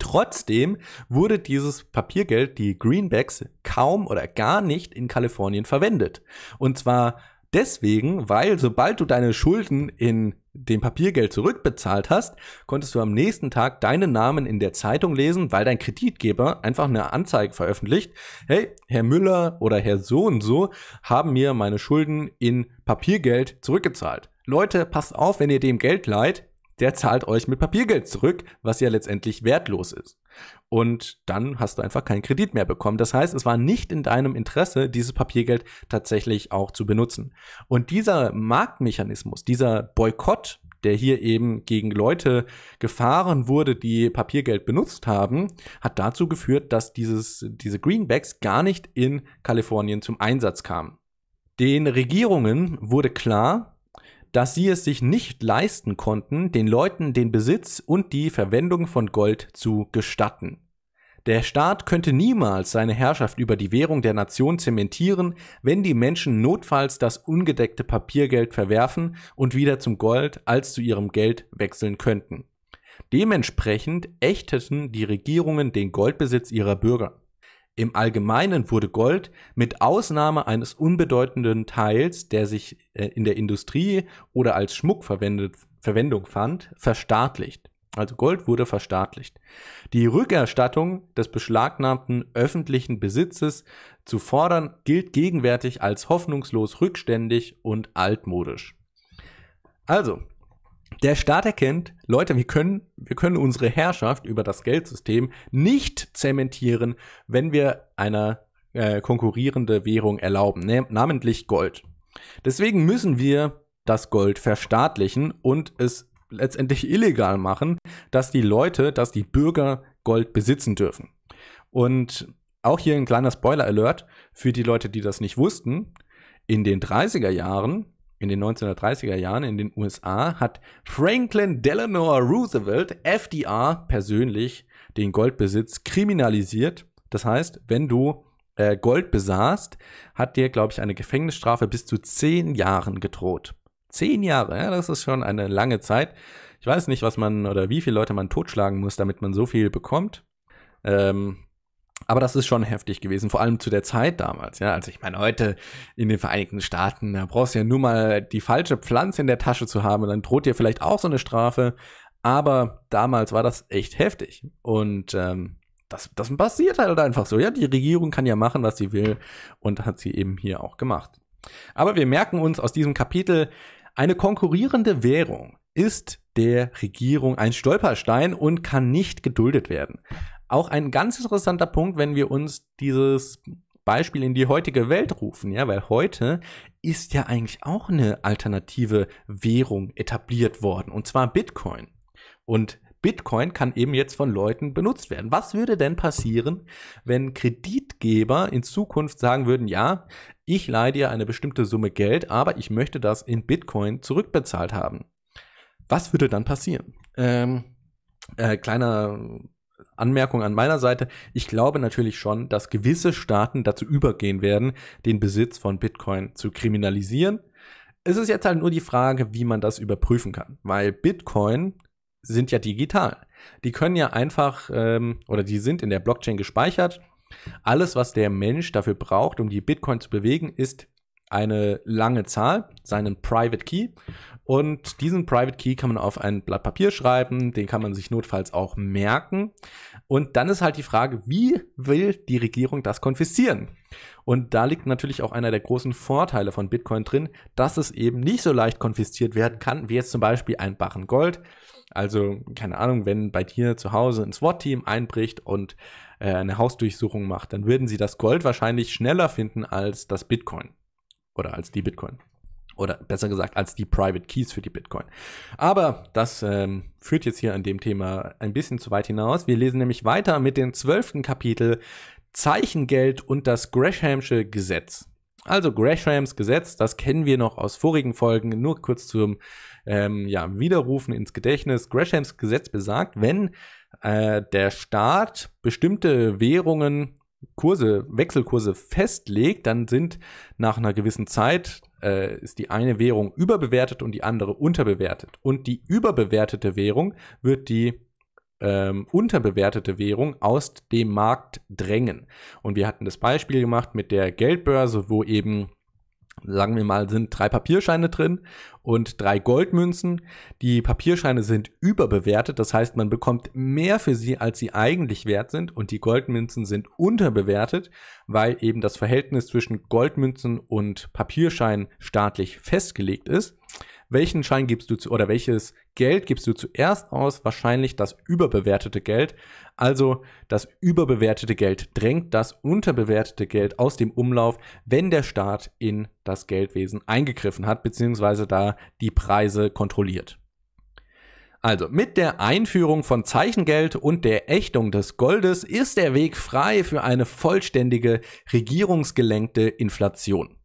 Trotzdem wurde dieses Papiergeld, die Greenbacks, kaum oder gar nicht in Kalifornien verwendet. Und zwar deswegen, weil sobald du deine Schulden in dem Papiergeld zurückbezahlt hast, konntest du am nächsten Tag deinen Namen in der Zeitung lesen, weil dein Kreditgeber einfach eine Anzeige veröffentlicht. Hey, Herr Müller oder Herr so und so haben mir meine Schulden in Papiergeld zurückgezahlt. Leute, passt auf, wenn ihr dem Geld leiht, der zahlt euch mit Papiergeld zurück, was ja letztendlich wertlos ist und dann hast du einfach keinen Kredit mehr bekommen. Das heißt, es war nicht in deinem Interesse, dieses Papiergeld tatsächlich auch zu benutzen. Und dieser Marktmechanismus, dieser Boykott, der hier eben gegen Leute gefahren wurde, die Papiergeld benutzt haben, hat dazu geführt, dass dieses, diese Greenbacks gar nicht in Kalifornien zum Einsatz kamen. Den Regierungen wurde klar, dass sie es sich nicht leisten konnten, den Leuten den Besitz und die Verwendung von Gold zu gestatten. Der Staat könnte niemals seine Herrschaft über die Währung der Nation zementieren, wenn die Menschen notfalls das ungedeckte Papiergeld verwerfen und wieder zum Gold als zu ihrem Geld wechseln könnten. Dementsprechend ächteten die Regierungen den Goldbesitz ihrer Bürger. Im Allgemeinen wurde Gold mit Ausnahme eines unbedeutenden Teils, der sich äh, in der Industrie oder als Schmuck Verwendung fand, verstaatlicht. Also Gold wurde verstaatlicht. Die Rückerstattung des beschlagnahmten öffentlichen Besitzes zu fordern, gilt gegenwärtig als hoffnungslos rückständig und altmodisch. Also, der Staat erkennt, Leute, wir können, wir können unsere Herrschaft über das Geldsystem nicht zementieren, wenn wir einer äh, konkurrierende Währung erlauben, ne namentlich Gold. Deswegen müssen wir das Gold verstaatlichen und es letztendlich illegal machen, dass die Leute, dass die Bürger Gold besitzen dürfen. Und auch hier ein kleiner Spoiler-Alert für die Leute, die das nicht wussten. In den 30er Jahren in den 1930er Jahren in den USA hat Franklin Delano Roosevelt, FDR, persönlich den Goldbesitz kriminalisiert. Das heißt, wenn du äh, Gold besaßt, hat dir, glaube ich, eine Gefängnisstrafe bis zu zehn Jahren gedroht. Zehn Jahre, ja, das ist schon eine lange Zeit. Ich weiß nicht, was man oder wie viele Leute man totschlagen muss, damit man so viel bekommt. Ähm, aber das ist schon heftig gewesen, vor allem zu der Zeit damals. Ja, also ich meine, heute in den Vereinigten Staaten, da brauchst du ja nur mal die falsche Pflanze in der Tasche zu haben und dann droht dir vielleicht auch so eine Strafe. Aber damals war das echt heftig. Und ähm, das, das passiert halt einfach so. Ja, die Regierung kann ja machen, was sie will und hat sie eben hier auch gemacht. Aber wir merken uns aus diesem Kapitel, eine konkurrierende Währung ist der Regierung ein Stolperstein und kann nicht geduldet werden. Auch ein ganz interessanter Punkt, wenn wir uns dieses Beispiel in die heutige Welt rufen, ja, weil heute ist ja eigentlich auch eine alternative Währung etabliert worden, und zwar Bitcoin. Und Bitcoin kann eben jetzt von Leuten benutzt werden. Was würde denn passieren, wenn Kreditgeber in Zukunft sagen würden, ja, ich leihe dir eine bestimmte Summe Geld, aber ich möchte das in Bitcoin zurückbezahlt haben? Was würde dann passieren? Ähm, äh, kleiner Anmerkung an meiner Seite. Ich glaube natürlich schon, dass gewisse Staaten dazu übergehen werden, den Besitz von Bitcoin zu kriminalisieren. Es ist jetzt halt nur die Frage, wie man das überprüfen kann, weil Bitcoin sind ja digital. Die können ja einfach ähm, oder die sind in der Blockchain gespeichert. Alles, was der Mensch dafür braucht, um die Bitcoin zu bewegen, ist eine lange Zahl, seinen Private Key. Und diesen Private Key kann man auf ein Blatt Papier schreiben, den kann man sich notfalls auch merken. Und dann ist halt die Frage, wie will die Regierung das konfiszieren? Und da liegt natürlich auch einer der großen Vorteile von Bitcoin drin, dass es eben nicht so leicht konfisziert werden kann, wie jetzt zum Beispiel ein Barren Gold. Also, keine Ahnung, wenn bei dir zu Hause ein SWAT-Team einbricht und äh, eine Hausdurchsuchung macht, dann würden sie das Gold wahrscheinlich schneller finden als das Bitcoin oder als die Bitcoin. Oder besser gesagt, als die Private Keys für die Bitcoin. Aber das ähm, führt jetzt hier an dem Thema ein bisschen zu weit hinaus. Wir lesen nämlich weiter mit dem zwölften Kapitel Zeichengeld und das Greshamsche Gesetz. Also Greshams Gesetz, das kennen wir noch aus vorigen Folgen, nur kurz zum ähm, ja, Widerrufen ins Gedächtnis. Greshams Gesetz besagt, wenn äh, der Staat bestimmte Währungen, Kurse, Wechselkurse festlegt, dann sind nach einer gewissen Zeit äh, ist die eine Währung überbewertet und die andere unterbewertet. Und die überbewertete Währung wird die ähm, unterbewertete Währung aus dem Markt drängen. Und wir hatten das Beispiel gemacht mit der Geldbörse, wo eben sagen wir mal, sind drei Papierscheine drin und drei Goldmünzen. Die Papierscheine sind überbewertet, das heißt, man bekommt mehr für sie, als sie eigentlich wert sind, und die Goldmünzen sind unterbewertet, weil eben das Verhältnis zwischen Goldmünzen und Papierscheinen staatlich festgelegt ist. Welchen Schein gibst du zu, oder welches Geld gibst du zuerst aus? Wahrscheinlich das überbewertete Geld, also das überbewertete Geld drängt das unterbewertete Geld aus dem Umlauf, wenn der Staat in das Geldwesen eingegriffen hat, beziehungsweise da die Preise kontrolliert. Also mit der Einführung von Zeichengeld und der Ächtung des Goldes ist der Weg frei für eine vollständige regierungsgelenkte Inflation.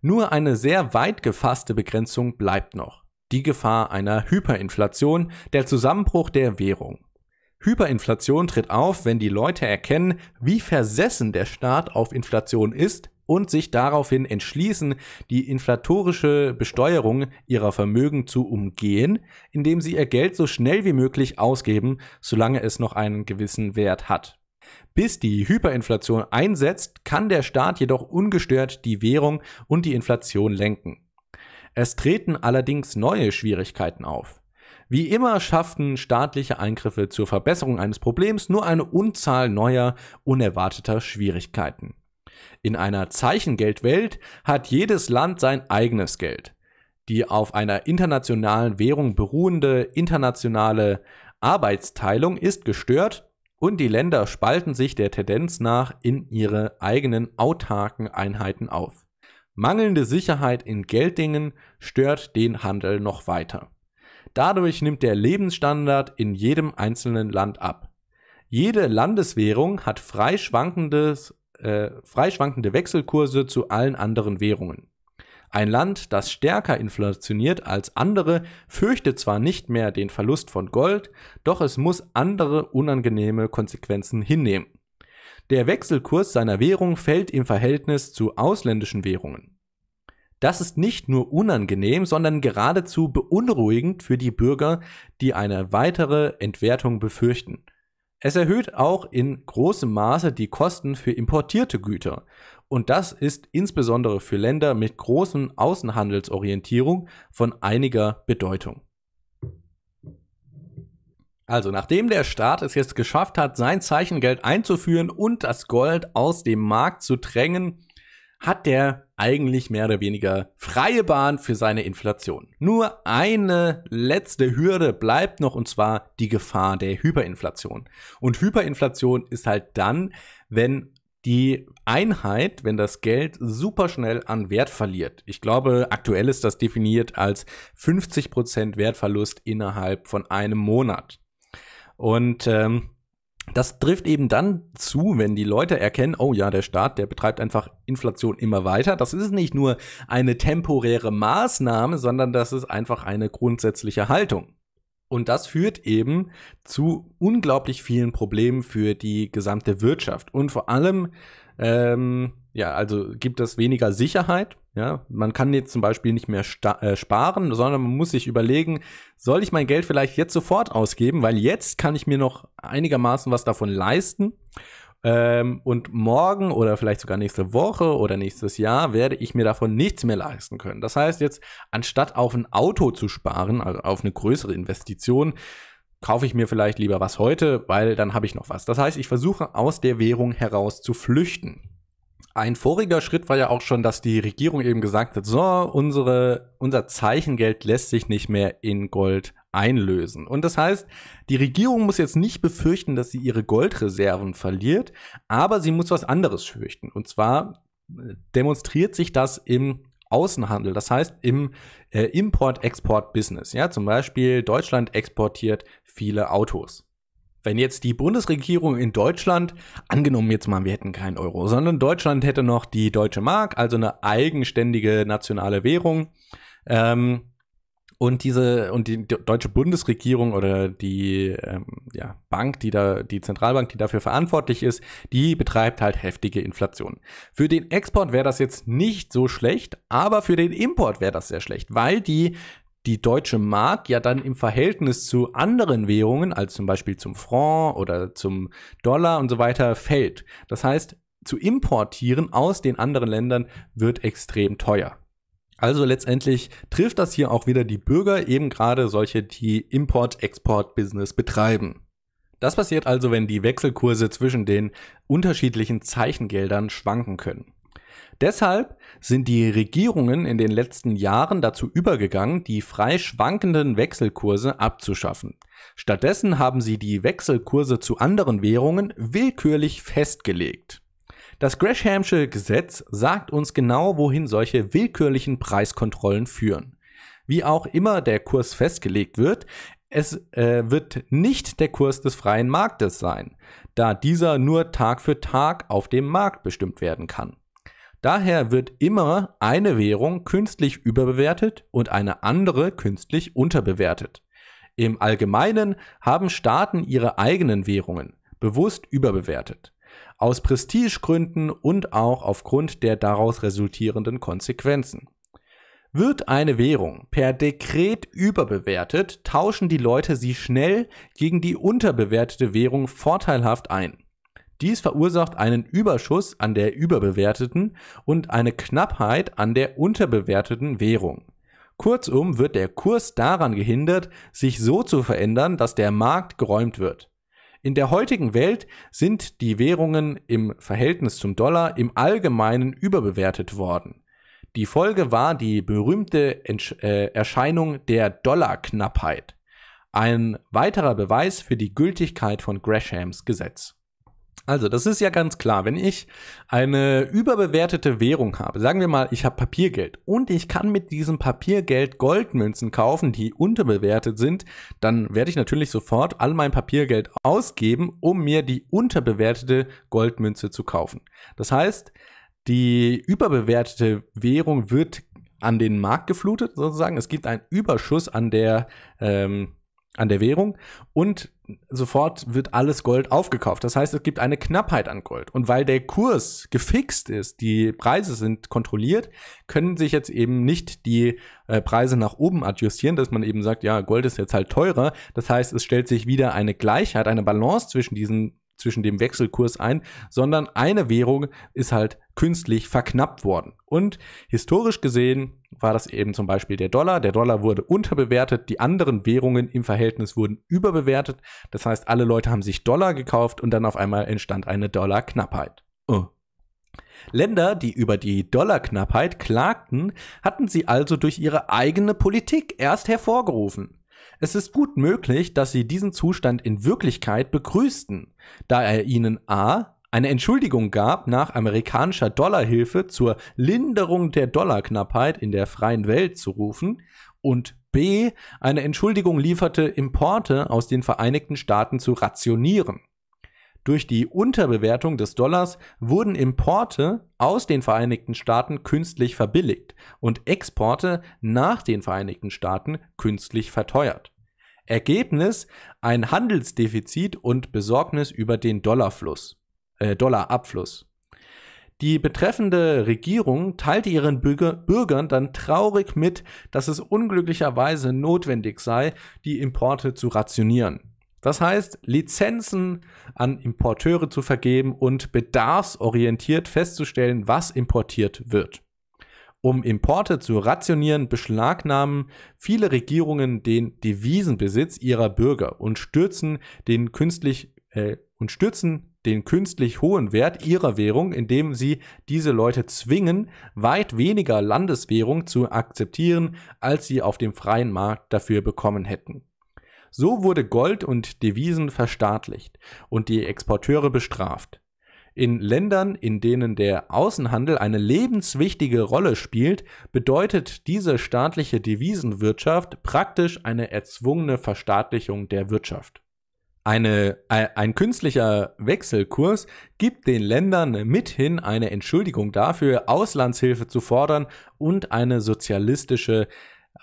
Nur eine sehr weit gefasste Begrenzung bleibt noch. Die Gefahr einer Hyperinflation, der Zusammenbruch der Währung. Hyperinflation tritt auf, wenn die Leute erkennen, wie versessen der Staat auf Inflation ist und sich daraufhin entschließen, die inflatorische Besteuerung ihrer Vermögen zu umgehen, indem sie ihr Geld so schnell wie möglich ausgeben, solange es noch einen gewissen Wert hat. Bis die Hyperinflation einsetzt, kann der Staat jedoch ungestört die Währung und die Inflation lenken. Es treten allerdings neue Schwierigkeiten auf. Wie immer schafften staatliche Eingriffe zur Verbesserung eines Problems nur eine Unzahl neuer, unerwarteter Schwierigkeiten. In einer Zeichengeldwelt hat jedes Land sein eigenes Geld. Die auf einer internationalen Währung beruhende internationale Arbeitsteilung ist gestört und die Länder spalten sich der Tendenz nach in ihre eigenen autarken Einheiten auf. Mangelnde Sicherheit in Gelddingen stört den Handel noch weiter. Dadurch nimmt der Lebensstandard in jedem einzelnen Land ab. Jede Landeswährung hat frei, schwankendes, äh, frei schwankende Wechselkurse zu allen anderen Währungen. Ein Land, das stärker inflationiert als andere, fürchtet zwar nicht mehr den Verlust von Gold, doch es muss andere unangenehme Konsequenzen hinnehmen. Der Wechselkurs seiner Währung fällt im Verhältnis zu ausländischen Währungen. Das ist nicht nur unangenehm, sondern geradezu beunruhigend für die Bürger, die eine weitere Entwertung befürchten. Es erhöht auch in großem Maße die Kosten für importierte Güter. Und das ist insbesondere für Länder mit großen Außenhandelsorientierung von einiger Bedeutung. Also, nachdem der Staat es jetzt geschafft hat, sein Zeichengeld einzuführen und das Gold aus dem Markt zu drängen, hat der eigentlich mehr oder weniger freie Bahn für seine Inflation. Nur eine letzte Hürde bleibt noch und zwar die Gefahr der Hyperinflation. Und Hyperinflation ist halt dann, wenn die Einheit, wenn das Geld super schnell an Wert verliert. Ich glaube, aktuell ist das definiert als 50% Wertverlust innerhalb von einem Monat. Und ähm, das trifft eben dann zu, wenn die Leute erkennen, oh ja, der Staat, der betreibt einfach Inflation immer weiter. Das ist nicht nur eine temporäre Maßnahme, sondern das ist einfach eine grundsätzliche Haltung. Und das führt eben zu unglaublich vielen Problemen für die gesamte Wirtschaft. Und vor allem, ähm, ja, also gibt es weniger Sicherheit ja, man kann jetzt zum Beispiel nicht mehr äh, sparen, sondern man muss sich überlegen, soll ich mein Geld vielleicht jetzt sofort ausgeben, weil jetzt kann ich mir noch einigermaßen was davon leisten. Ähm, und morgen oder vielleicht sogar nächste Woche oder nächstes Jahr werde ich mir davon nichts mehr leisten können. Das heißt jetzt, anstatt auf ein Auto zu sparen, also auf eine größere Investition, kaufe ich mir vielleicht lieber was heute, weil dann habe ich noch was. Das heißt, ich versuche aus der Währung heraus zu flüchten. Ein voriger Schritt war ja auch schon, dass die Regierung eben gesagt hat, so, unsere, unser Zeichengeld lässt sich nicht mehr in Gold einlösen. Und das heißt, die Regierung muss jetzt nicht befürchten, dass sie ihre Goldreserven verliert, aber sie muss was anderes fürchten. Und zwar äh, demonstriert sich das im Außenhandel, das heißt im äh, Import-Export-Business. Ja, zum Beispiel Deutschland exportiert viele Autos. Wenn jetzt die Bundesregierung in Deutschland, angenommen jetzt mal, wir hätten keinen Euro, sondern Deutschland hätte noch die deutsche Mark, also eine eigenständige nationale Währung, ähm, und diese und die deutsche Bundesregierung oder die ähm, ja, Bank, die da die Zentralbank, die dafür verantwortlich ist, die betreibt halt heftige Inflation. Für den Export wäre das jetzt nicht so schlecht, aber für den Import wäre das sehr schlecht, weil die die deutsche Mark ja dann im Verhältnis zu anderen Währungen, als zum Beispiel zum Franc oder zum Dollar und so weiter, fällt. Das heißt, zu importieren aus den anderen Ländern wird extrem teuer. Also letztendlich trifft das hier auch wieder die Bürger, eben gerade solche, die Import-Export-Business betreiben. Das passiert also, wenn die Wechselkurse zwischen den unterschiedlichen Zeichengeldern schwanken können. Deshalb sind die Regierungen in den letzten Jahren dazu übergegangen, die frei schwankenden Wechselkurse abzuschaffen. Stattdessen haben sie die Wechselkurse zu anderen Währungen willkürlich festgelegt. Das Greshamsche Gesetz sagt uns genau, wohin solche willkürlichen Preiskontrollen führen. Wie auch immer der Kurs festgelegt wird, es äh, wird nicht der Kurs des freien Marktes sein, da dieser nur Tag für Tag auf dem Markt bestimmt werden kann. Daher wird immer eine Währung künstlich überbewertet und eine andere künstlich unterbewertet. Im Allgemeinen haben Staaten ihre eigenen Währungen bewusst überbewertet. Aus Prestigegründen und auch aufgrund der daraus resultierenden Konsequenzen. Wird eine Währung per Dekret überbewertet, tauschen die Leute sie schnell gegen die unterbewertete Währung vorteilhaft ein. Dies verursacht einen Überschuss an der überbewerteten und eine Knappheit an der unterbewerteten Währung. Kurzum wird der Kurs daran gehindert, sich so zu verändern, dass der Markt geräumt wird. In der heutigen Welt sind die Währungen im Verhältnis zum Dollar im Allgemeinen überbewertet worden. Die Folge war die berühmte äh, Erscheinung der Dollarknappheit. Ein weiterer Beweis für die Gültigkeit von Greshams Gesetz. Also, das ist ja ganz klar. Wenn ich eine überbewertete Währung habe, sagen wir mal, ich habe Papiergeld und ich kann mit diesem Papiergeld Goldmünzen kaufen, die unterbewertet sind, dann werde ich natürlich sofort all mein Papiergeld ausgeben, um mir die unterbewertete Goldmünze zu kaufen. Das heißt, die überbewertete Währung wird an den Markt geflutet, sozusagen. Es gibt einen Überschuss an der, ähm, an der Währung und sofort wird alles Gold aufgekauft. Das heißt, es gibt eine Knappheit an Gold. Und weil der Kurs gefixt ist, die Preise sind kontrolliert, können sich jetzt eben nicht die äh, Preise nach oben adjustieren, dass man eben sagt, ja, Gold ist jetzt halt teurer. Das heißt, es stellt sich wieder eine Gleichheit, eine Balance zwischen diesen zwischen dem Wechselkurs ein, sondern eine Währung ist halt künstlich verknappt worden. Und historisch gesehen war das eben zum Beispiel der Dollar. Der Dollar wurde unterbewertet, die anderen Währungen im Verhältnis wurden überbewertet. Das heißt, alle Leute haben sich Dollar gekauft und dann auf einmal entstand eine Dollarknappheit. Oh. Länder, die über die Dollarknappheit klagten, hatten sie also durch ihre eigene Politik erst hervorgerufen. Es ist gut möglich, dass sie diesen Zustand in Wirklichkeit begrüßten, da er ihnen a. eine Entschuldigung gab, nach amerikanischer Dollarhilfe zur Linderung der Dollarknappheit in der freien Welt zu rufen und b. eine Entschuldigung lieferte, Importe aus den Vereinigten Staaten zu rationieren. Durch die Unterbewertung des Dollars wurden Importe aus den Vereinigten Staaten künstlich verbilligt und Exporte nach den Vereinigten Staaten künstlich verteuert. Ergebnis ein Handelsdefizit und Besorgnis über den Dollarfluss, äh, Dollarabfluss. Die betreffende Regierung teilte ihren Bürgern dann traurig mit, dass es unglücklicherweise notwendig sei, die Importe zu rationieren. Das heißt, Lizenzen an Importeure zu vergeben und bedarfsorientiert festzustellen, was importiert wird. Um Importe zu rationieren, beschlagnahmen viele Regierungen den Devisenbesitz ihrer Bürger und stürzen den künstlich äh, und stürzen den künstlich hohen Wert ihrer Währung, indem sie diese Leute zwingen, weit weniger Landeswährung zu akzeptieren, als sie auf dem freien Markt dafür bekommen hätten. So wurde Gold und Devisen verstaatlicht und die Exporteure bestraft. In Ländern, in denen der Außenhandel eine lebenswichtige Rolle spielt, bedeutet diese staatliche Devisenwirtschaft praktisch eine erzwungene Verstaatlichung der Wirtschaft. Eine, äh, ein künstlicher Wechselkurs gibt den Ländern mithin eine Entschuldigung dafür, Auslandshilfe zu fordern und eine sozialistische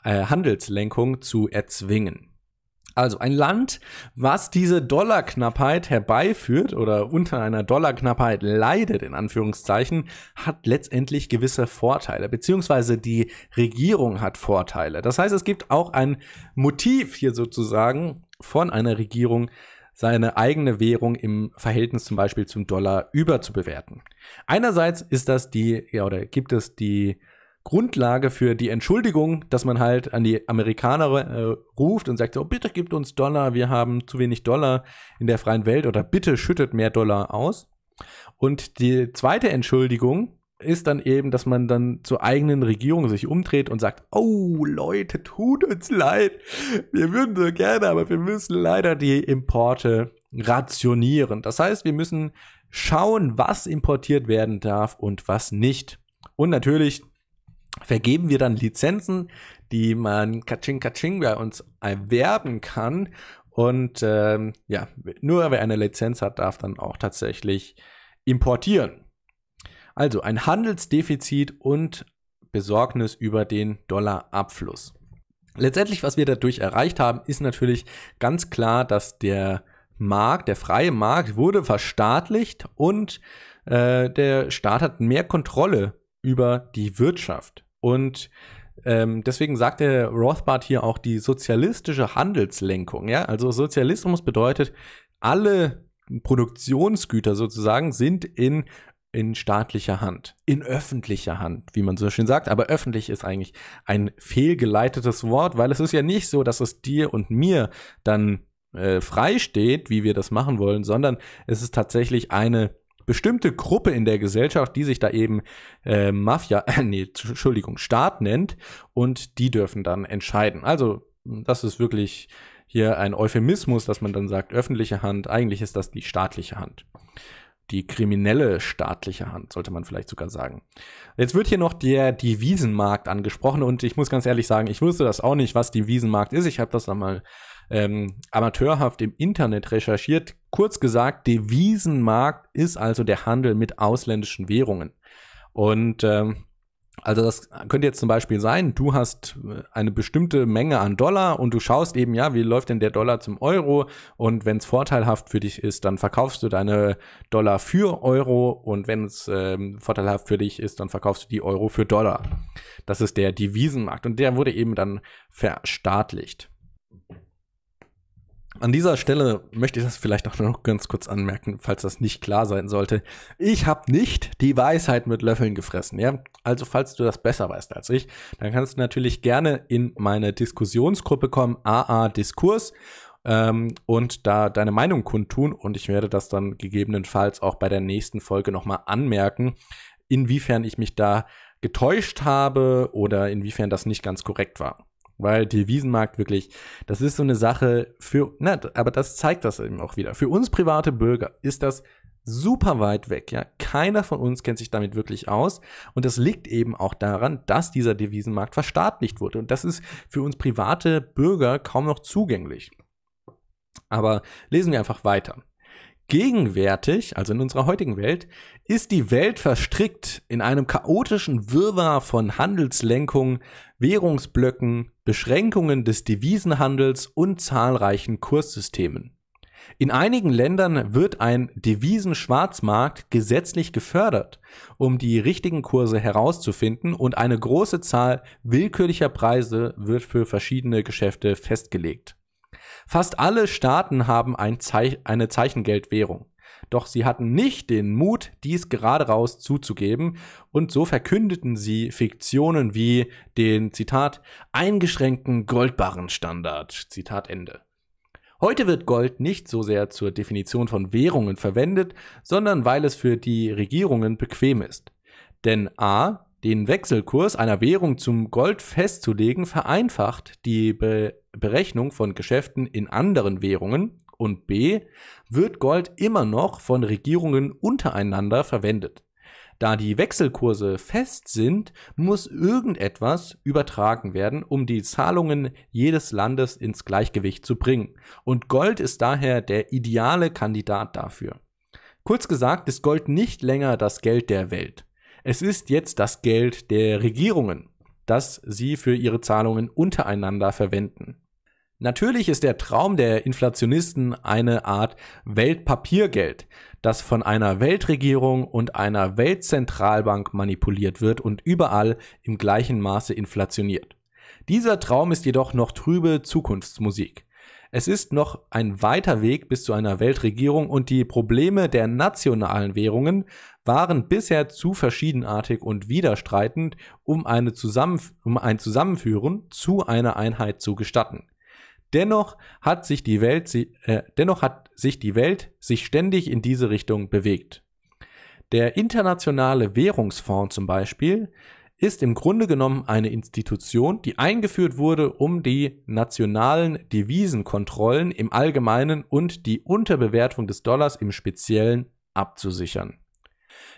äh, Handelslenkung zu erzwingen. Also ein Land, was diese Dollarknappheit herbeiführt oder unter einer Dollarknappheit leidet, in Anführungszeichen, hat letztendlich gewisse Vorteile, beziehungsweise die Regierung hat Vorteile. Das heißt, es gibt auch ein Motiv hier sozusagen von einer Regierung, seine eigene Währung im Verhältnis zum Beispiel zum Dollar überzubewerten. Einerseits ist das die, ja, oder gibt es die Grundlage für die Entschuldigung, dass man halt an die Amerikaner äh, ruft und sagt so, bitte gebt uns Dollar, wir haben zu wenig Dollar in der freien Welt oder bitte schüttet mehr Dollar aus. Und die zweite Entschuldigung ist dann eben, dass man dann zur eigenen Regierung sich umdreht und sagt, oh Leute, tut uns leid, wir würden so gerne, aber wir müssen leider die Importe rationieren. Das heißt, wir müssen schauen, was importiert werden darf und was nicht. Und natürlich vergeben wir dann Lizenzen, die man Kaching Kaching bei uns erwerben kann. Und ähm, ja, nur wer eine Lizenz hat, darf dann auch tatsächlich importieren. Also ein Handelsdefizit und Besorgnis über den Dollarabfluss. Letztendlich, was wir dadurch erreicht haben, ist natürlich ganz klar, dass der Markt, der freie Markt wurde verstaatlicht und äh, der Staat hat mehr Kontrolle über die Wirtschaft. Und ähm, deswegen sagt der Rothbard hier auch die sozialistische Handelslenkung. Ja? Also Sozialismus bedeutet, alle Produktionsgüter sozusagen sind in, in staatlicher Hand, in öffentlicher Hand, wie man so schön sagt. Aber öffentlich ist eigentlich ein fehlgeleitetes Wort, weil es ist ja nicht so, dass es dir und mir dann äh, frei steht, wie wir das machen wollen, sondern es ist tatsächlich eine bestimmte Gruppe in der Gesellschaft, die sich da eben äh, Mafia, [laughs] äh, nee, Entschuldigung, Staat nennt und die dürfen dann entscheiden. Also, das ist wirklich hier ein Euphemismus, dass man dann sagt öffentliche Hand, eigentlich ist das die staatliche Hand. Die kriminelle staatliche Hand, sollte man vielleicht sogar sagen. Jetzt wird hier noch der Devisenmarkt angesprochen und ich muss ganz ehrlich sagen, ich wusste das auch nicht, was Devisenmarkt ist. Ich habe das dann mal ähm, amateurhaft im Internet recherchiert. Kurz gesagt, Devisenmarkt ist also der Handel mit ausländischen Währungen. Und ähm, also das könnte jetzt zum Beispiel sein, du hast äh, eine bestimmte Menge an Dollar und du schaust eben, ja, wie läuft denn der Dollar zum Euro und wenn es vorteilhaft für dich ist, dann verkaufst du deine Dollar für Euro und wenn es ähm, vorteilhaft für dich ist, dann verkaufst du die Euro für Dollar. Das ist der Devisenmarkt und der wurde eben dann verstaatlicht. An dieser Stelle möchte ich das vielleicht auch noch ganz kurz anmerken, falls das nicht klar sein sollte. Ich habe nicht die Weisheit mit Löffeln gefressen. Ja? Also falls du das besser weißt als ich, dann kannst du natürlich gerne in meine Diskussionsgruppe kommen, AA Diskurs, ähm, und da deine Meinung kundtun. Und ich werde das dann gegebenenfalls auch bei der nächsten Folge nochmal anmerken, inwiefern ich mich da getäuscht habe oder inwiefern das nicht ganz korrekt war weil der Wiesenmarkt wirklich, das ist so eine Sache für, na, aber das zeigt das eben auch wieder. Für uns private Bürger ist das super weit weg, ja. Keiner von uns kennt sich damit wirklich aus. Und das liegt eben auch daran, dass dieser Devisenmarkt verstaatlicht wurde. Und das ist für uns private Bürger kaum noch zugänglich. Aber lesen wir einfach weiter. Gegenwärtig, also in unserer heutigen Welt, ist die Welt verstrickt in einem chaotischen Wirrwarr von Handelslenkungen, Währungsblöcken, Beschränkungen des Devisenhandels und zahlreichen Kurssystemen. In einigen Ländern wird ein Devisenschwarzmarkt gesetzlich gefördert, um die richtigen Kurse herauszufinden und eine große Zahl willkürlicher Preise wird für verschiedene Geschäfte festgelegt. Fast alle Staaten haben ein Zeich eine Zeichengeldwährung. Doch sie hatten nicht den Mut, dies geradeaus zuzugeben, und so verkündeten sie Fiktionen wie den, Zitat, eingeschränkten Goldbarrenstandard, Zitat Ende. Heute wird Gold nicht so sehr zur Definition von Währungen verwendet, sondern weil es für die Regierungen bequem ist. Denn a den Wechselkurs einer Währung zum Gold festzulegen, vereinfacht die Be Berechnung von Geschäften in anderen Währungen und b. wird Gold immer noch von Regierungen untereinander verwendet. Da die Wechselkurse fest sind, muss irgendetwas übertragen werden, um die Zahlungen jedes Landes ins Gleichgewicht zu bringen. Und Gold ist daher der ideale Kandidat dafür. Kurz gesagt ist Gold nicht länger das Geld der Welt. Es ist jetzt das Geld der Regierungen, das sie für ihre Zahlungen untereinander verwenden. Natürlich ist der Traum der Inflationisten eine Art Weltpapiergeld, das von einer Weltregierung und einer Weltzentralbank manipuliert wird und überall im gleichen Maße inflationiert. Dieser Traum ist jedoch noch trübe Zukunftsmusik. Es ist noch ein weiter Weg bis zu einer Weltregierung und die Probleme der nationalen Währungen waren bisher zu verschiedenartig und widerstreitend, um, eine Zusammenf um ein Zusammenführen zu einer Einheit zu gestatten. Dennoch hat sich die Welt, äh, dennoch hat sich die Welt sich ständig in diese Richtung bewegt. Der Internationale Währungsfonds zum Beispiel ist im Grunde genommen eine Institution, die eingeführt wurde, um die nationalen Devisenkontrollen im Allgemeinen und die Unterbewertung des Dollars im Speziellen abzusichern.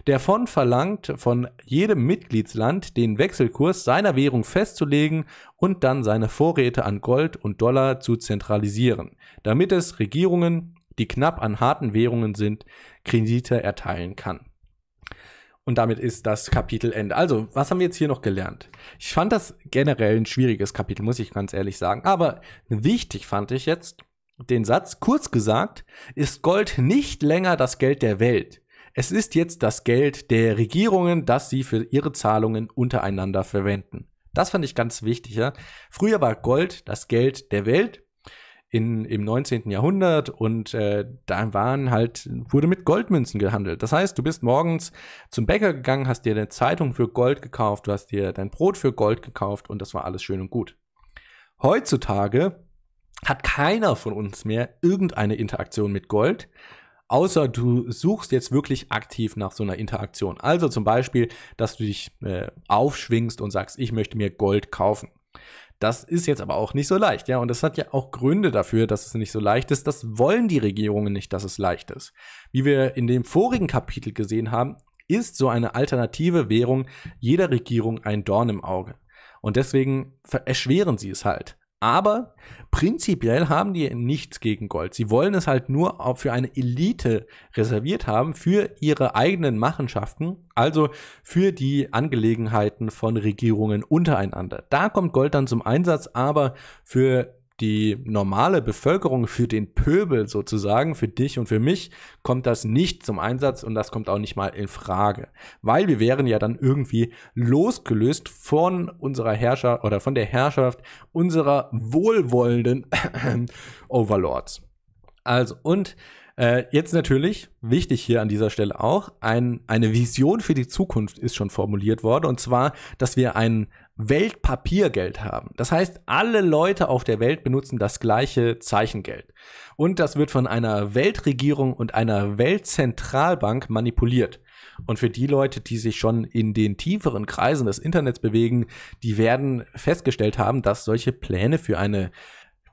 Der Fonds verlangt von jedem Mitgliedsland, den Wechselkurs seiner Währung festzulegen und dann seine Vorräte an Gold und Dollar zu zentralisieren, damit es Regierungen, die knapp an harten Währungen sind, Kredite erteilen kann. Und damit ist das Kapitel Ende. Also, was haben wir jetzt hier noch gelernt? Ich fand das generell ein schwieriges Kapitel, muss ich ganz ehrlich sagen. Aber wichtig fand ich jetzt den Satz, kurz gesagt, ist Gold nicht länger das Geld der Welt. Es ist jetzt das Geld der Regierungen, das sie für ihre Zahlungen untereinander verwenden. Das fand ich ganz wichtig. Ja? Früher war Gold das Geld der Welt in, im 19. Jahrhundert und äh, da waren halt, wurde mit Goldmünzen gehandelt. Das heißt, du bist morgens zum Bäcker gegangen, hast dir eine Zeitung für Gold gekauft, du hast dir dein Brot für Gold gekauft und das war alles schön und gut. Heutzutage hat keiner von uns mehr irgendeine Interaktion mit Gold, außer du suchst jetzt wirklich aktiv nach so einer Interaktion. Also zum Beispiel, dass du dich äh, aufschwingst und sagst, ich möchte mir Gold kaufen. Das ist jetzt aber auch nicht so leicht, ja. Und das hat ja auch Gründe dafür, dass es nicht so leicht ist. Das wollen die Regierungen nicht, dass es leicht ist. Wie wir in dem vorigen Kapitel gesehen haben, ist so eine alternative Währung jeder Regierung ein Dorn im Auge. Und deswegen erschweren sie es halt. Aber prinzipiell haben die nichts gegen Gold. Sie wollen es halt nur für eine Elite reserviert haben, für ihre eigenen Machenschaften, also für die Angelegenheiten von Regierungen untereinander. Da kommt Gold dann zum Einsatz, aber für die normale Bevölkerung, für den Pöbel sozusagen, für dich und für mich, kommt das nicht zum Einsatz und das kommt auch nicht mal in Frage. Weil wir wären ja dann irgendwie losgelöst von unserer Herrschaft oder von der Herrschaft unserer wohlwollenden [clears throat] Overlords. Also, und äh, jetzt natürlich, wichtig hier an dieser Stelle auch, ein, eine Vision für die Zukunft ist schon formuliert worden, und zwar, dass wir ein Weltpapiergeld haben. Das heißt, alle Leute auf der Welt benutzen das gleiche Zeichengeld. Und das wird von einer Weltregierung und einer Weltzentralbank manipuliert. Und für die Leute, die sich schon in den tieferen Kreisen des Internets bewegen, die werden festgestellt haben, dass solche Pläne für eine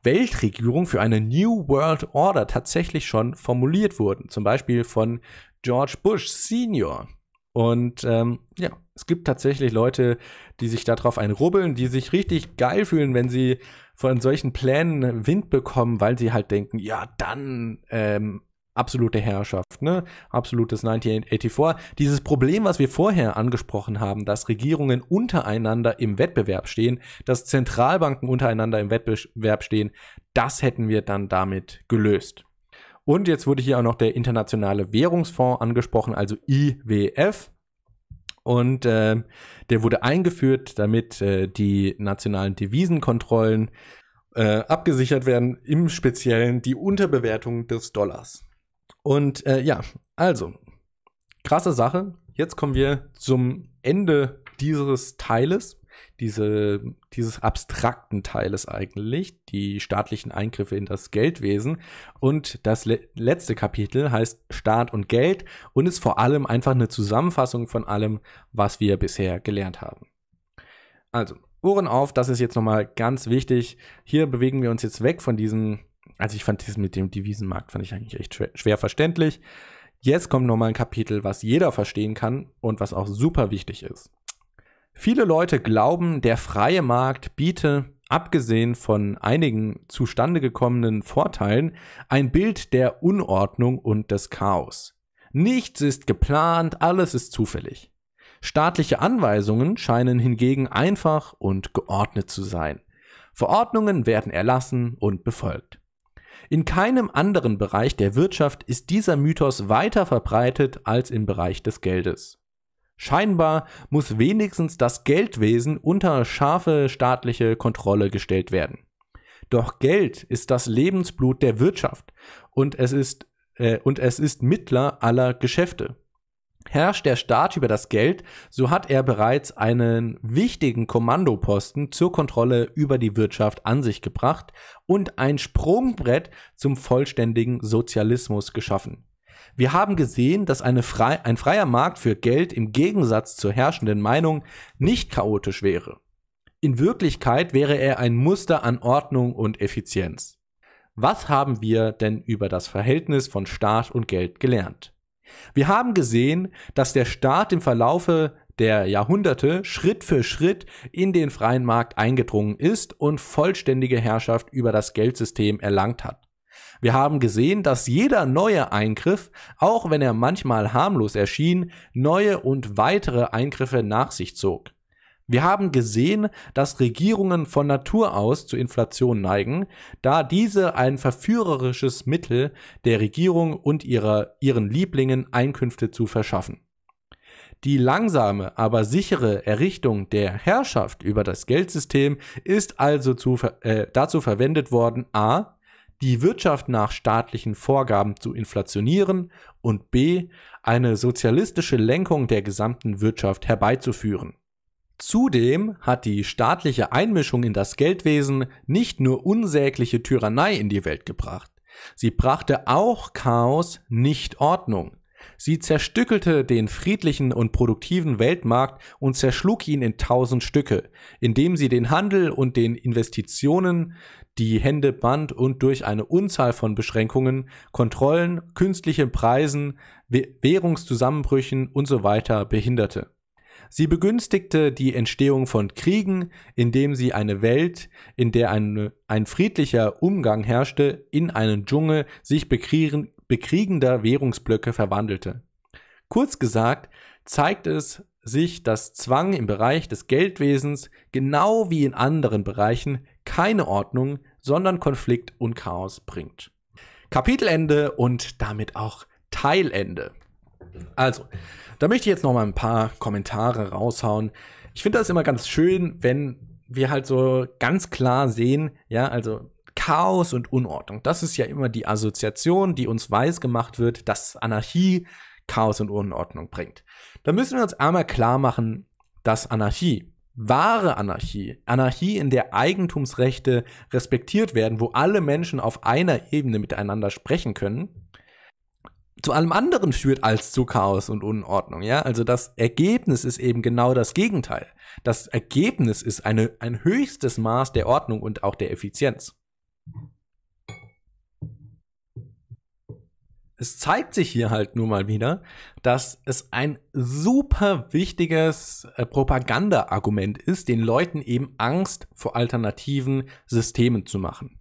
Weltregierung für eine New World Order tatsächlich schon formuliert wurden. Zum Beispiel von George Bush Senior. Und ähm, ja, es gibt tatsächlich Leute, die sich darauf einrubbeln, die sich richtig geil fühlen, wenn sie von solchen Plänen Wind bekommen, weil sie halt denken, ja, dann ähm, absolute Herrschaft, ne? Absolutes 1984. Dieses Problem, was wir vorher angesprochen haben, dass Regierungen untereinander im Wettbewerb stehen, dass Zentralbanken untereinander im Wettbewerb stehen, das hätten wir dann damit gelöst. Und jetzt wurde hier auch noch der Internationale Währungsfonds angesprochen, also IWF. Und äh, der wurde eingeführt, damit äh, die nationalen Devisenkontrollen äh, abgesichert werden, im Speziellen die Unterbewertung des Dollars. Und äh, ja, also, krasse Sache. Jetzt kommen wir zum Ende dieses Teiles, diese, dieses abstrakten Teiles eigentlich, die staatlichen Eingriffe in das Geldwesen. Und das le letzte Kapitel heißt Staat und Geld und ist vor allem einfach eine Zusammenfassung von allem, was wir bisher gelernt haben. Also, Ohren auf, das ist jetzt nochmal ganz wichtig. Hier bewegen wir uns jetzt weg von diesen also ich fand das mit dem Devisenmarkt fand ich eigentlich echt schwer, schwer verständlich. Jetzt kommt nochmal ein Kapitel, was jeder verstehen kann und was auch super wichtig ist. Viele Leute glauben, der freie Markt biete, abgesehen von einigen zustande gekommenen Vorteilen, ein Bild der Unordnung und des Chaos. Nichts ist geplant, alles ist zufällig. Staatliche Anweisungen scheinen hingegen einfach und geordnet zu sein. Verordnungen werden erlassen und befolgt. In keinem anderen Bereich der Wirtschaft ist dieser Mythos weiter verbreitet als im Bereich des Geldes. Scheinbar muss wenigstens das Geldwesen unter scharfe staatliche Kontrolle gestellt werden. Doch Geld ist das Lebensblut der Wirtschaft und es ist, äh, und es ist Mittler aller Geschäfte. Herrscht der Staat über das Geld, so hat er bereits einen wichtigen Kommandoposten zur Kontrolle über die Wirtschaft an sich gebracht und ein Sprungbrett zum vollständigen Sozialismus geschaffen. Wir haben gesehen, dass frei, ein freier Markt für Geld im Gegensatz zur herrschenden Meinung nicht chaotisch wäre. In Wirklichkeit wäre er ein Muster an Ordnung und Effizienz. Was haben wir denn über das Verhältnis von Staat und Geld gelernt? Wir haben gesehen, dass der Staat im Verlaufe der Jahrhunderte Schritt für Schritt in den freien Markt eingedrungen ist und vollständige Herrschaft über das Geldsystem erlangt hat. Wir haben gesehen, dass jeder neue Eingriff, auch wenn er manchmal harmlos erschien, neue und weitere Eingriffe nach sich zog. Wir haben gesehen, dass Regierungen von Natur aus zu Inflation neigen, da diese ein verführerisches Mittel der Regierung und ihrer, ihren Lieblingen Einkünfte zu verschaffen. Die langsame, aber sichere Errichtung der Herrschaft über das Geldsystem ist also zu, äh, dazu verwendet worden, a. die Wirtschaft nach staatlichen Vorgaben zu inflationieren und b. eine sozialistische Lenkung der gesamten Wirtschaft herbeizuführen. Zudem hat die staatliche Einmischung in das Geldwesen nicht nur unsägliche Tyrannei in die Welt gebracht, sie brachte auch Chaos, nicht Ordnung. Sie zerstückelte den friedlichen und produktiven Weltmarkt und zerschlug ihn in tausend Stücke, indem sie den Handel und den Investitionen die Hände band und durch eine Unzahl von Beschränkungen, Kontrollen, künstlichen Preisen, Währungszusammenbrüchen usw. So behinderte. Sie begünstigte die Entstehung von Kriegen, indem sie eine Welt, in der ein, ein friedlicher Umgang herrschte, in einen Dschungel sich bekriegen, bekriegender Währungsblöcke verwandelte. Kurz gesagt, zeigt es sich, dass Zwang im Bereich des Geldwesens genau wie in anderen Bereichen keine Ordnung, sondern Konflikt und Chaos bringt. Kapitelende und damit auch Teilende. Also, da möchte ich jetzt noch mal ein paar Kommentare raushauen. Ich finde das immer ganz schön, wenn wir halt so ganz klar sehen, ja, also Chaos und Unordnung. Das ist ja immer die Assoziation, die uns weiß gemacht wird, dass Anarchie Chaos und Unordnung bringt. Da müssen wir uns einmal klar machen, dass Anarchie, wahre Anarchie, Anarchie, in der Eigentumsrechte respektiert werden, wo alle Menschen auf einer Ebene miteinander sprechen können, zu allem anderen führt als zu Chaos und Unordnung, ja? Also das Ergebnis ist eben genau das Gegenteil. Das Ergebnis ist eine, ein höchstes Maß der Ordnung und auch der Effizienz. Es zeigt sich hier halt nur mal wieder, dass es ein super wichtiges äh, Propaganda-Argument ist, den Leuten eben Angst vor alternativen Systemen zu machen.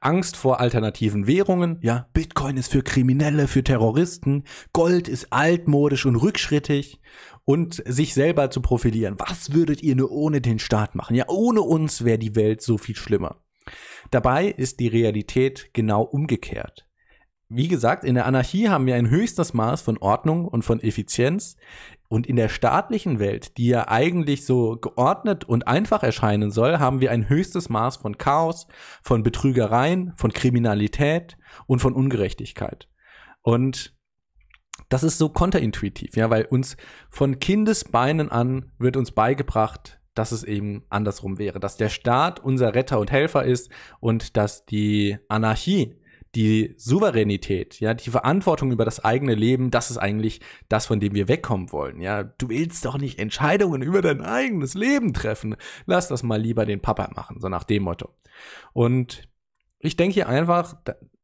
Angst vor alternativen Währungen. Ja, Bitcoin ist für Kriminelle, für Terroristen. Gold ist altmodisch und rückschrittig. Und sich selber zu profilieren. Was würdet ihr nur ohne den Staat machen? Ja, ohne uns wäre die Welt so viel schlimmer. Dabei ist die Realität genau umgekehrt. Wie gesagt, in der Anarchie haben wir ein höchstes Maß von Ordnung und von Effizienz. Und in der staatlichen Welt, die ja eigentlich so geordnet und einfach erscheinen soll, haben wir ein höchstes Maß von Chaos, von Betrügereien, von Kriminalität und von Ungerechtigkeit. Und das ist so konterintuitiv, ja, weil uns von Kindesbeinen an wird uns beigebracht, dass es eben andersrum wäre, dass der Staat unser Retter und Helfer ist und dass die Anarchie die Souveränität, ja, die Verantwortung über das eigene Leben, das ist eigentlich das, von dem wir wegkommen wollen, ja. Du willst doch nicht Entscheidungen über dein eigenes Leben treffen. Lass das mal lieber den Papa machen, so nach dem Motto. Und ich denke hier einfach,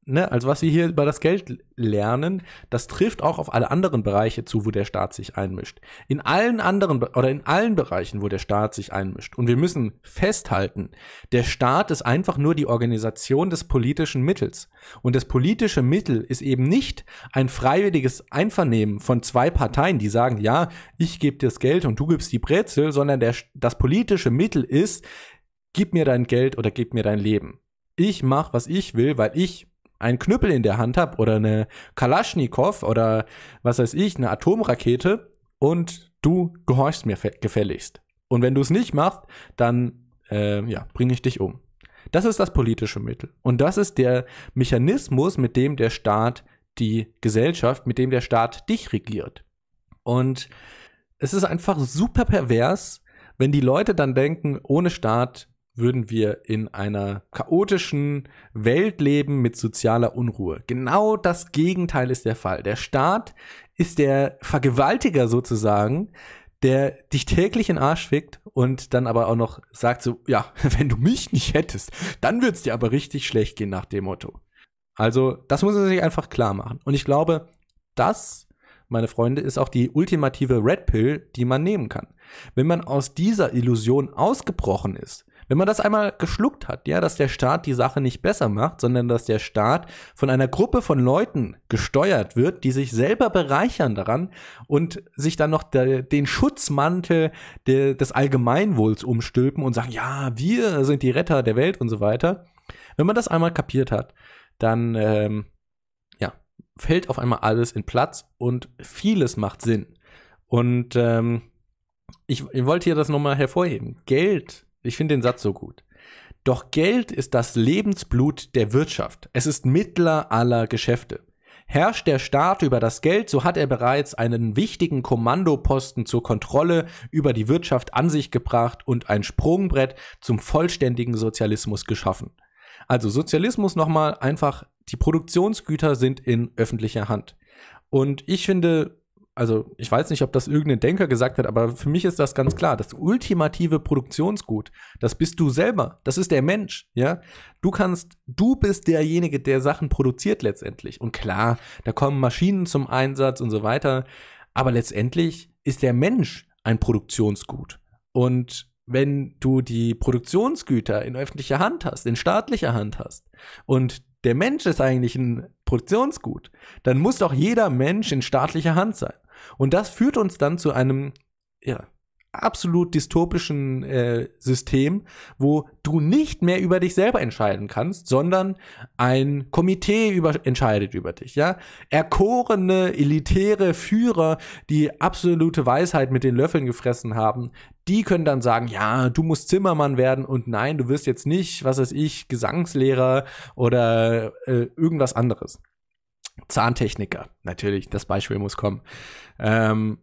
ne, also was wir hier über das Geld lernen, das trifft auch auf alle anderen Bereiche zu, wo der Staat sich einmischt. In allen anderen oder in allen Bereichen, wo der Staat sich einmischt. Und wir müssen festhalten, der Staat ist einfach nur die Organisation des politischen Mittels. Und das politische Mittel ist eben nicht ein freiwilliges Einvernehmen von zwei Parteien, die sagen, ja, ich gebe dir das Geld und du gibst die Brezel, sondern der, das politische Mittel ist, gib mir dein Geld oder gib mir dein Leben. Ich mache, was ich will, weil ich einen Knüppel in der Hand habe oder eine Kalaschnikow oder was weiß ich, eine Atomrakete und du gehorchst mir gefälligst. Und wenn du es nicht machst, dann äh, ja, bringe ich dich um. Das ist das politische Mittel. Und das ist der Mechanismus, mit dem der Staat die Gesellschaft, mit dem der Staat dich regiert. Und es ist einfach super pervers, wenn die Leute dann denken, ohne Staat würden wir in einer chaotischen Welt leben mit sozialer Unruhe. Genau das Gegenteil ist der Fall. Der Staat ist der Vergewaltiger sozusagen, der dich täglich in den Arsch fickt und dann aber auch noch sagt so, ja, [laughs] wenn du mich nicht hättest, dann wird's dir aber richtig schlecht gehen nach dem Motto. Also, das muss man sich einfach klar machen. Und ich glaube, das, meine Freunde, ist auch die ultimative Red Pill, die man nehmen kann. Wenn man aus dieser Illusion ausgebrochen ist, wenn man das einmal geschluckt hat, ja, dass der Staat die Sache nicht besser macht, sondern dass der Staat von einer Gruppe von Leuten gesteuert wird, die sich selber bereichern daran und sich dann noch de, den Schutzmantel de, des Allgemeinwohls umstülpen und sagen, ja, wir sind die Retter der Welt und so weiter. Wenn man das einmal kapiert hat, dann ähm, ja, fällt auf einmal alles in Platz und vieles macht Sinn. Und ähm, ich, ich wollte hier das nochmal hervorheben. Geld ich finde den Satz so gut. Doch Geld ist das Lebensblut der Wirtschaft. Es ist Mittler aller Geschäfte. Herrscht der Staat über das Geld, so hat er bereits einen wichtigen Kommandoposten zur Kontrolle über die Wirtschaft an sich gebracht und ein Sprungbrett zum vollständigen Sozialismus geschaffen. Also Sozialismus nochmal einfach, die Produktionsgüter sind in öffentlicher Hand. Und ich finde, also ich weiß nicht, ob das irgendein Denker gesagt hat, aber für mich ist das ganz klar. Das ultimative Produktionsgut, das bist du selber, das ist der Mensch, ja. Du kannst, du bist derjenige, der Sachen produziert letztendlich. Und klar, da kommen Maschinen zum Einsatz und so weiter, aber letztendlich ist der Mensch ein Produktionsgut. Und wenn du die Produktionsgüter in öffentlicher Hand hast, in staatlicher Hand hast und der Mensch ist eigentlich ein Produktionsgut, dann muss doch jeder Mensch in staatlicher Hand sein. Und das führt uns dann zu einem ja, absolut dystopischen äh, System, wo du nicht mehr über dich selber entscheiden kannst, sondern ein Komitee über entscheidet über dich, ja? Erkorene, elitäre Führer, die absolute Weisheit mit den Löffeln gefressen haben, die können dann sagen, ja, du musst Zimmermann werden und nein, du wirst jetzt nicht, was weiß ich, Gesangslehrer oder äh, irgendwas anderes. Zahntechniker, natürlich, das Beispiel muss kommen. Ähm,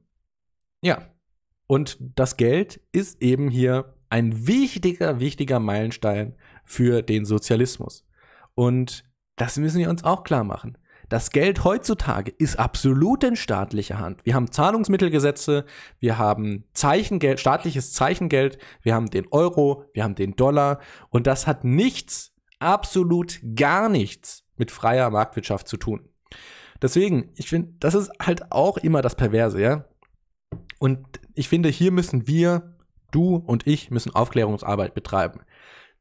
ja, und das Geld ist eben hier ein wichtiger, wichtiger Meilenstein für den Sozialismus. Und das müssen wir uns auch klar machen. Das Geld heutzutage ist absolut in staatlicher Hand. Wir haben Zahlungsmittelgesetze, wir haben Zeichengeld, staatliches Zeichengeld, wir haben den Euro, wir haben den Dollar und das hat nichts, absolut gar nichts mit freier Marktwirtschaft zu tun. Deswegen, ich finde, das ist halt auch immer das Perverse, ja. Und ich finde, hier müssen wir, du und ich, müssen Aufklärungsarbeit betreiben.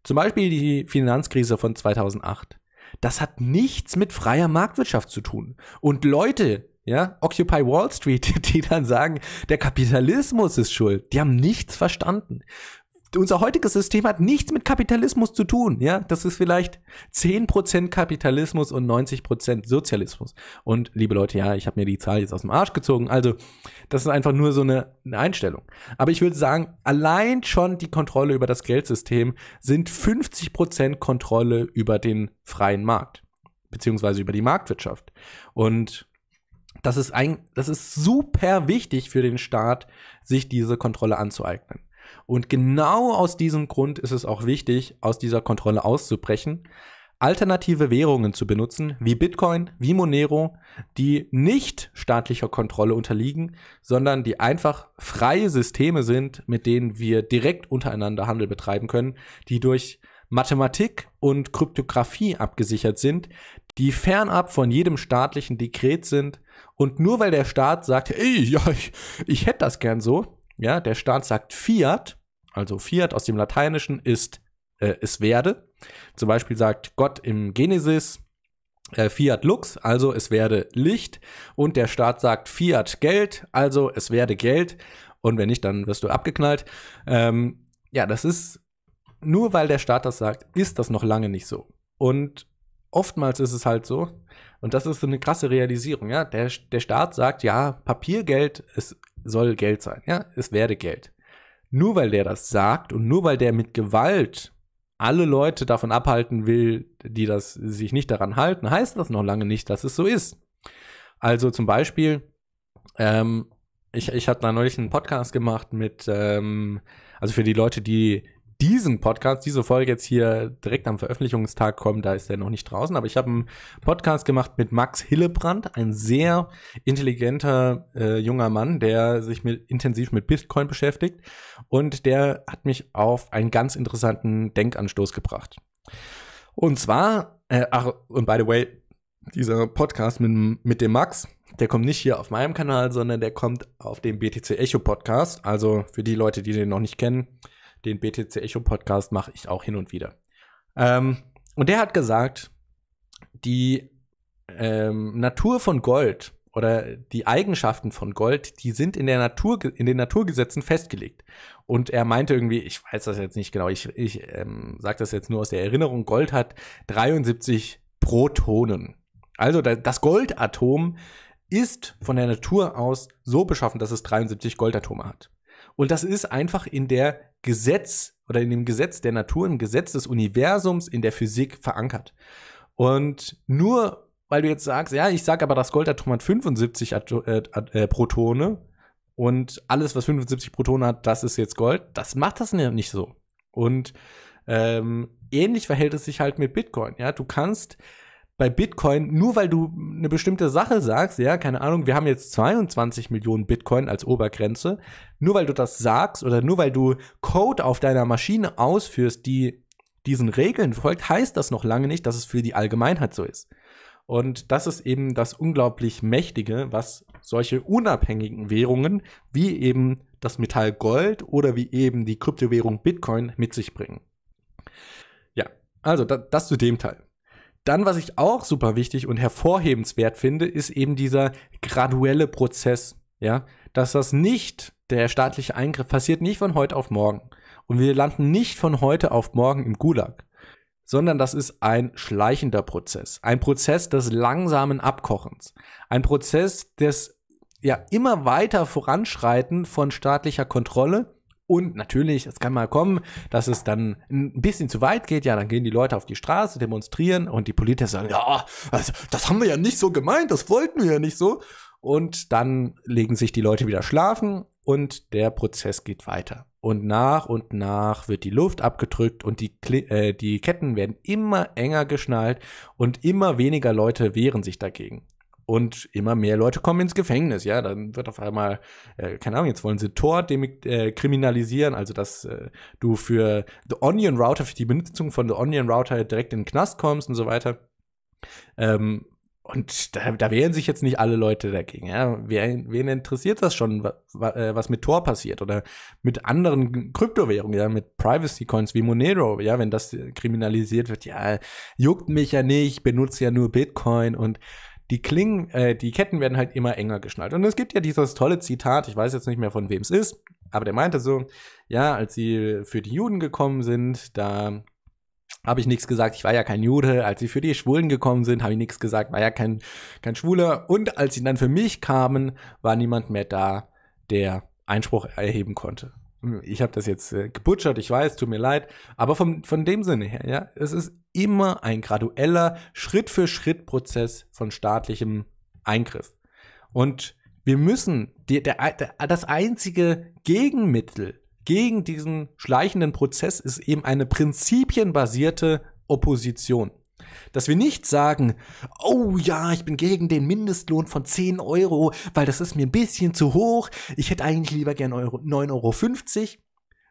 Zum Beispiel die Finanzkrise von 2008. Das hat nichts mit freier Marktwirtschaft zu tun. Und Leute, ja, Occupy Wall Street, [laughs] die dann sagen, der Kapitalismus ist schuld, die haben nichts verstanden unser heutiges System hat nichts mit Kapitalismus zu tun. Ja, das ist vielleicht 10% Kapitalismus und 90% Sozialismus. Und liebe Leute, ja, ich habe mir die Zahl jetzt aus dem Arsch gezogen. Also, das ist einfach nur so eine, eine Einstellung. Aber ich würde sagen, allein schon die Kontrolle über das Geldsystem sind 50% Kontrolle über den freien Markt, beziehungsweise über die Marktwirtschaft. Und das ist, ein, das ist super wichtig für den Staat, sich diese Kontrolle anzueignen. Und genau aus diesem Grund ist es auch wichtig, aus dieser Kontrolle auszubrechen, alternative Währungen zu benutzen, wie Bitcoin, wie Monero, die nicht staatlicher Kontrolle unterliegen, sondern die einfach freie Systeme sind, mit denen wir direkt untereinander Handel betreiben können, die durch Mathematik und Kryptographie abgesichert sind, die fernab von jedem staatlichen Dekret sind und nur weil der Staat sagt, ey, ja, ich, ich hätte das gern so, ja, der Staat sagt Fiat, also Fiat aus dem Lateinischen ist äh, es werde. Zum Beispiel sagt Gott im Genesis äh, Fiat Lux, also es werde Licht. Und der Staat sagt Fiat Geld, also es werde Geld. Und wenn nicht, dann wirst du abgeknallt. Ähm, ja, das ist, nur weil der Staat das sagt, ist das noch lange nicht so. Und oftmals ist es halt so, und das ist so eine krasse Realisierung, ja, der, der Staat sagt, ja, Papiergeld, ist, soll Geld sein. Ja, es werde Geld. Nur weil der das sagt und nur weil der mit Gewalt alle Leute davon abhalten will, die das sich nicht daran halten, heißt das noch lange nicht, dass es so ist. Also zum Beispiel, ähm, ich, ich hatte neulich einen Podcast gemacht mit, ähm, also für die Leute, die diesen Podcast, diese Folge jetzt hier direkt am Veröffentlichungstag kommt, da ist der noch nicht draußen, aber ich habe einen Podcast gemacht mit Max Hillebrand, ein sehr intelligenter äh, junger Mann, der sich mit, intensiv mit Bitcoin beschäftigt und der hat mich auf einen ganz interessanten Denkanstoß gebracht. Und zwar, äh, ach, und by the way, dieser Podcast mit, mit dem Max, der kommt nicht hier auf meinem Kanal, sondern der kommt auf dem BTC Echo Podcast. Also für die Leute, die den noch nicht kennen, den BTC Echo Podcast mache ich auch hin und wieder. Ähm, und der hat gesagt, die ähm, Natur von Gold oder die Eigenschaften von Gold, die sind in der Natur, in den Naturgesetzen festgelegt. Und er meinte irgendwie, ich weiß das jetzt nicht genau, ich, ich ähm, sage das jetzt nur aus der Erinnerung, Gold hat 73 Protonen. Also das Goldatom ist von der Natur aus so beschaffen, dass es 73 Goldatome hat. Und das ist einfach in der Gesetz oder in dem Gesetz der Natur, im Gesetz des Universums, in der Physik verankert. Und nur weil du jetzt sagst, ja, ich sage aber, das Gold hat 175 At äh, At At äh, Protone und alles, was 75 Protone hat, das ist jetzt Gold, das macht das nicht so. Und ähm, ähnlich verhält es sich halt mit Bitcoin. Ja, du kannst bei Bitcoin, nur weil du eine bestimmte Sache sagst, ja, keine Ahnung, wir haben jetzt 22 Millionen Bitcoin als Obergrenze, nur weil du das sagst oder nur weil du Code auf deiner Maschine ausführst, die diesen Regeln folgt, heißt das noch lange nicht, dass es für die Allgemeinheit so ist. Und das ist eben das unglaublich Mächtige, was solche unabhängigen Währungen wie eben das Metall Gold oder wie eben die Kryptowährung Bitcoin mit sich bringen. Ja, also das, das zu dem Teil. Dann, was ich auch super wichtig und hervorhebenswert finde, ist eben dieser graduelle Prozess, ja, dass das nicht der staatliche Eingriff passiert nicht von heute auf morgen und wir landen nicht von heute auf morgen im Gulag, sondern das ist ein schleichender Prozess, ein Prozess des langsamen Abkochens, ein Prozess des ja immer weiter voranschreiten von staatlicher Kontrolle und natürlich, es kann mal kommen, dass es dann ein bisschen zu weit geht. Ja, dann gehen die Leute auf die Straße, demonstrieren und die Politiker sagen, ja, also, das haben wir ja nicht so gemeint, das wollten wir ja nicht so. Und dann legen sich die Leute wieder schlafen und der Prozess geht weiter. Und nach und nach wird die Luft abgedrückt und die, Kli äh, die Ketten werden immer enger geschnallt und immer weniger Leute wehren sich dagegen und immer mehr Leute kommen ins Gefängnis. Ja, dann wird auf einmal, äh, keine Ahnung, jetzt wollen sie Tor äh, kriminalisieren, also dass äh, du für The Onion Router, für die Benutzung von The Onion Router direkt in den Knast kommst und so weiter. Ähm, und da, da, wehren sich jetzt nicht alle Leute dagegen. Ja? Wen, wen interessiert das schon, wa, wa, äh, was mit Tor passiert oder mit anderen Kryptowährungen, ja, mit Privacy Coins wie Monero, ja, wenn das kriminalisiert wird, ja, juckt mich ja nicht, benutze ja nur Bitcoin und die Klingen, äh, die Ketten werden halt immer enger geschnallt. Und es gibt ja dieses tolle Zitat, ich weiß jetzt nicht mehr von wem es ist, aber der meinte so, ja, als sie für die Juden gekommen sind, da habe ich nichts gesagt, ich war ja kein Jude. Als sie für die Schwulen gekommen sind, habe ich nichts gesagt, war ja kein, kein Schwuler. Und als sie dann für mich kamen, war niemand mehr da, der Einspruch erheben konnte ich habe das jetzt äh, gebutschert, ich weiß, tut mir leid, aber vom, von dem Sinne her, ja, es ist immer ein gradueller Schritt-für-Schritt-Prozess von staatlichem Eingriff. Und wir müssen die, der, der, das einzige Gegenmittel gegen diesen schleichenden Prozess ist eben eine prinzipienbasierte Opposition. Dass wir nicht sagen, oh ja, ich bin gegen den Mindestlohn von 10 Euro, weil das ist mir ein bisschen zu hoch. Ich hätte eigentlich lieber gerne 9,50 Euro,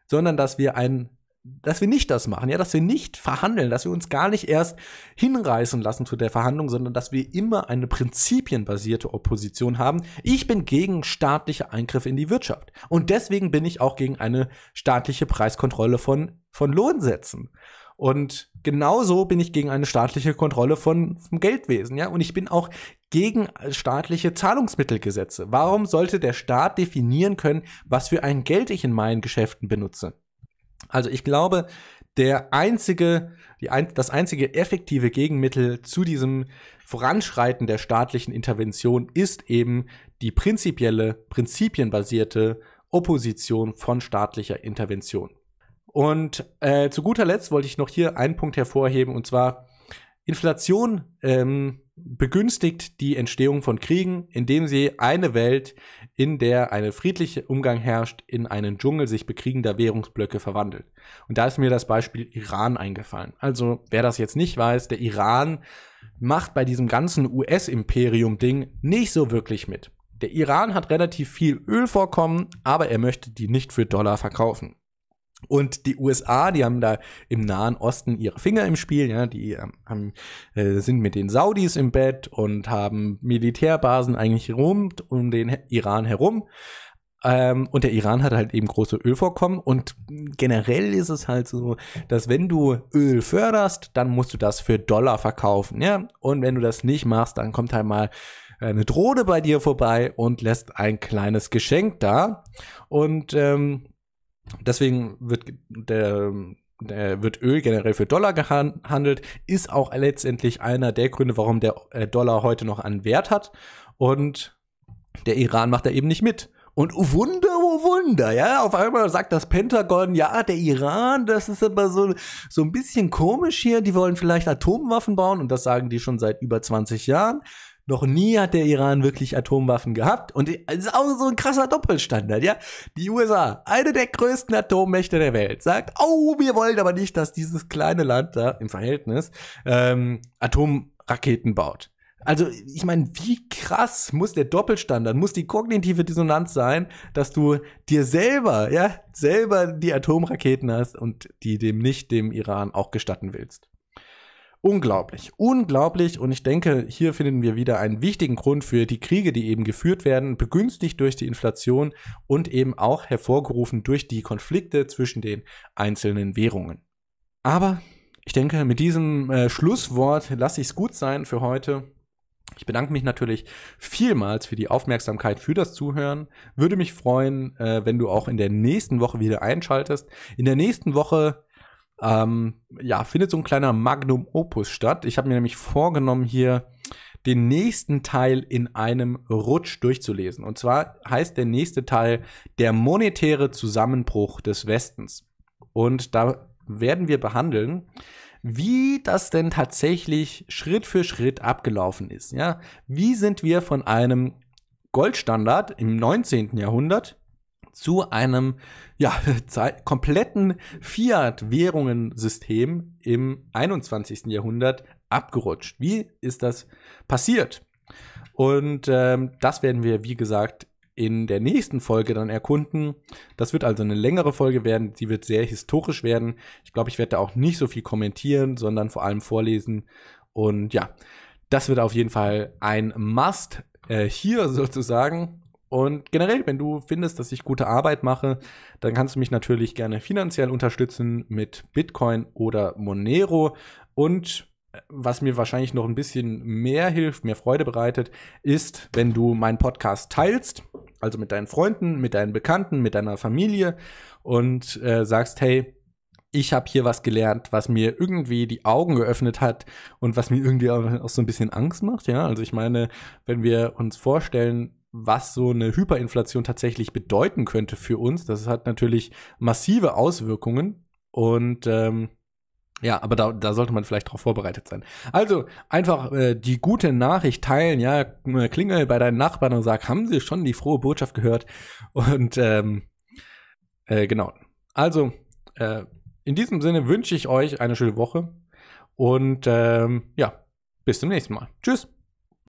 sondern dass wir einen dass wir nicht das machen, ja, dass wir nicht verhandeln, dass wir uns gar nicht erst hinreißen lassen zu der Verhandlung, sondern dass wir immer eine prinzipienbasierte Opposition haben. Ich bin gegen staatliche Eingriffe in die Wirtschaft und deswegen bin ich auch gegen eine staatliche Preiskontrolle von von Lohnsätzen. Und genauso bin ich gegen eine staatliche Kontrolle von, vom Geldwesen, ja. Und ich bin auch gegen äh, staatliche Zahlungsmittelgesetze. Warum sollte der Staat definieren können, was für ein Geld ich in meinen Geschäften benutze? Also ich glaube, der einzige, die ein, das einzige effektive Gegenmittel zu diesem Voranschreiten der staatlichen Intervention ist eben die prinzipielle, prinzipienbasierte Opposition von staatlicher Intervention. Und äh, zu guter Letzt wollte ich noch hier einen Punkt hervorheben, und zwar Inflation ähm, begünstigt die Entstehung von Kriegen, indem sie eine Welt, in der eine friedliche Umgang herrscht, in einen Dschungel sich bekriegender Währungsblöcke verwandelt. Und da ist mir das Beispiel Iran eingefallen. Also wer das jetzt nicht weiß, der Iran macht bei diesem ganzen US-Imperium-Ding nicht so wirklich mit. Der Iran hat relativ viel Ölvorkommen, aber er möchte die nicht für Dollar verkaufen. Und die USA, die haben da im Nahen Osten ihre Finger im Spiel, ja, die ähm, haben, äh, sind mit den Saudis im Bett und haben Militärbasen eigentlich rund um den Iran herum. Ähm, und der Iran hat halt eben große Ölvorkommen und generell ist es halt so, dass wenn du Öl förderst, dann musst du das für Dollar verkaufen, ja. Und wenn du das nicht machst, dann kommt halt mal eine Drohne bei dir vorbei und lässt ein kleines Geschenk da. Und ähm, Deswegen wird, der, wird Öl generell für Dollar gehandelt, ist auch letztendlich einer der Gründe, warum der äh, Dollar heute noch an Wert hat. Und der Iran macht da eben nicht mit. Und oh Wunder, oh Wunder, ja, auf einmal sagt das Pentagon, ja, der Iran, das ist aber so, so ein bisschen komisch hier, die wollen vielleicht Atomwaffen bauen und das sagen die schon seit über 20 Jahren. Noch nie hat der Iran wirklich Atomwaffen gehabt. Und das ist auch so ein krasser Doppelstandard, ja? Die USA, eine der größten Atommächte der Welt, sagt, oh, wir wollen aber nicht, dass dieses kleine Land da im Verhältnis ähm, Atomraketen baut. Also, ich meine, wie krass muss der Doppelstandard, muss die kognitive Dissonanz sein, dass du dir selber, ja, selber die Atomraketen hast und die dem nicht dem Iran auch gestatten willst. Unglaublich, unglaublich. Und ich denke, hier finden wir wieder einen wichtigen Grund für die Kriege, die eben geführt werden, begünstigt durch die Inflation und eben auch hervorgerufen durch die Konflikte zwischen den einzelnen Währungen. Aber ich denke, mit diesem äh, Schlusswort lasse ich es gut sein für heute. Ich bedanke mich natürlich vielmals für die Aufmerksamkeit, für das Zuhören. Würde mich freuen, äh, wenn du auch in der nächsten Woche wieder einschaltest. In der nächsten Woche ähm, ja, findet so ein kleiner Magnum Opus statt. Ich habe mir nämlich vorgenommen, hier den nächsten Teil in einem Rutsch durchzulesen. Und zwar heißt der nächste Teil der monetäre Zusammenbruch des Westens. Und da werden wir behandeln, wie das denn tatsächlich Schritt für Schritt abgelaufen ist. Ja? Wie sind wir von einem Goldstandard im 19. Jahrhundert zu einem ja, [laughs] kompletten Fiat-Währungensystem im 21. Jahrhundert abgerutscht. Wie ist das passiert? Und ähm, das werden wir, wie gesagt, in der nächsten Folge dann erkunden. Das wird also eine längere Folge werden, Sie wird sehr historisch werden. Ich glaube, ich werde da auch nicht so viel kommentieren, sondern vor allem vorlesen. Und ja, das wird auf jeden Fall ein Must äh, hier [laughs] sozusagen. Und generell, wenn du findest, dass ich gute Arbeit mache, dann kannst du mich natürlich gerne finanziell unterstützen mit Bitcoin oder Monero. Und äh, was mir wahrscheinlich noch ein bisschen mehr hilft, mehr Freude bereitet, ist, wenn du meinen Podcast teilst, also mit deinen Freunden, mit deinen Bekannten, mit deiner Familie und äh, sagst, hey, ich habe hier was gelernt, was mir irgendwie die Augen geöffnet hat und was mir irgendwie auch so ein bisschen Angst macht. Ja, also ich meine, wenn wir uns vorstellen, was so eine Hyperinflation tatsächlich bedeuten könnte für uns. Das hat natürlich massive Auswirkungen und ähm, ja, aber da, da sollte man vielleicht darauf vorbereitet sein. Also einfach äh, die gute Nachricht teilen, ja, äh, klingel bei deinen Nachbarn und sag, haben sie schon die frohe Botschaft gehört? [laughs] Und ähm, äh, genau. Also, äh, in diesem Sinne wünsche ich euch eine schöne Woche und ähm, ja, bis zum nächsten Mal. Tschüss.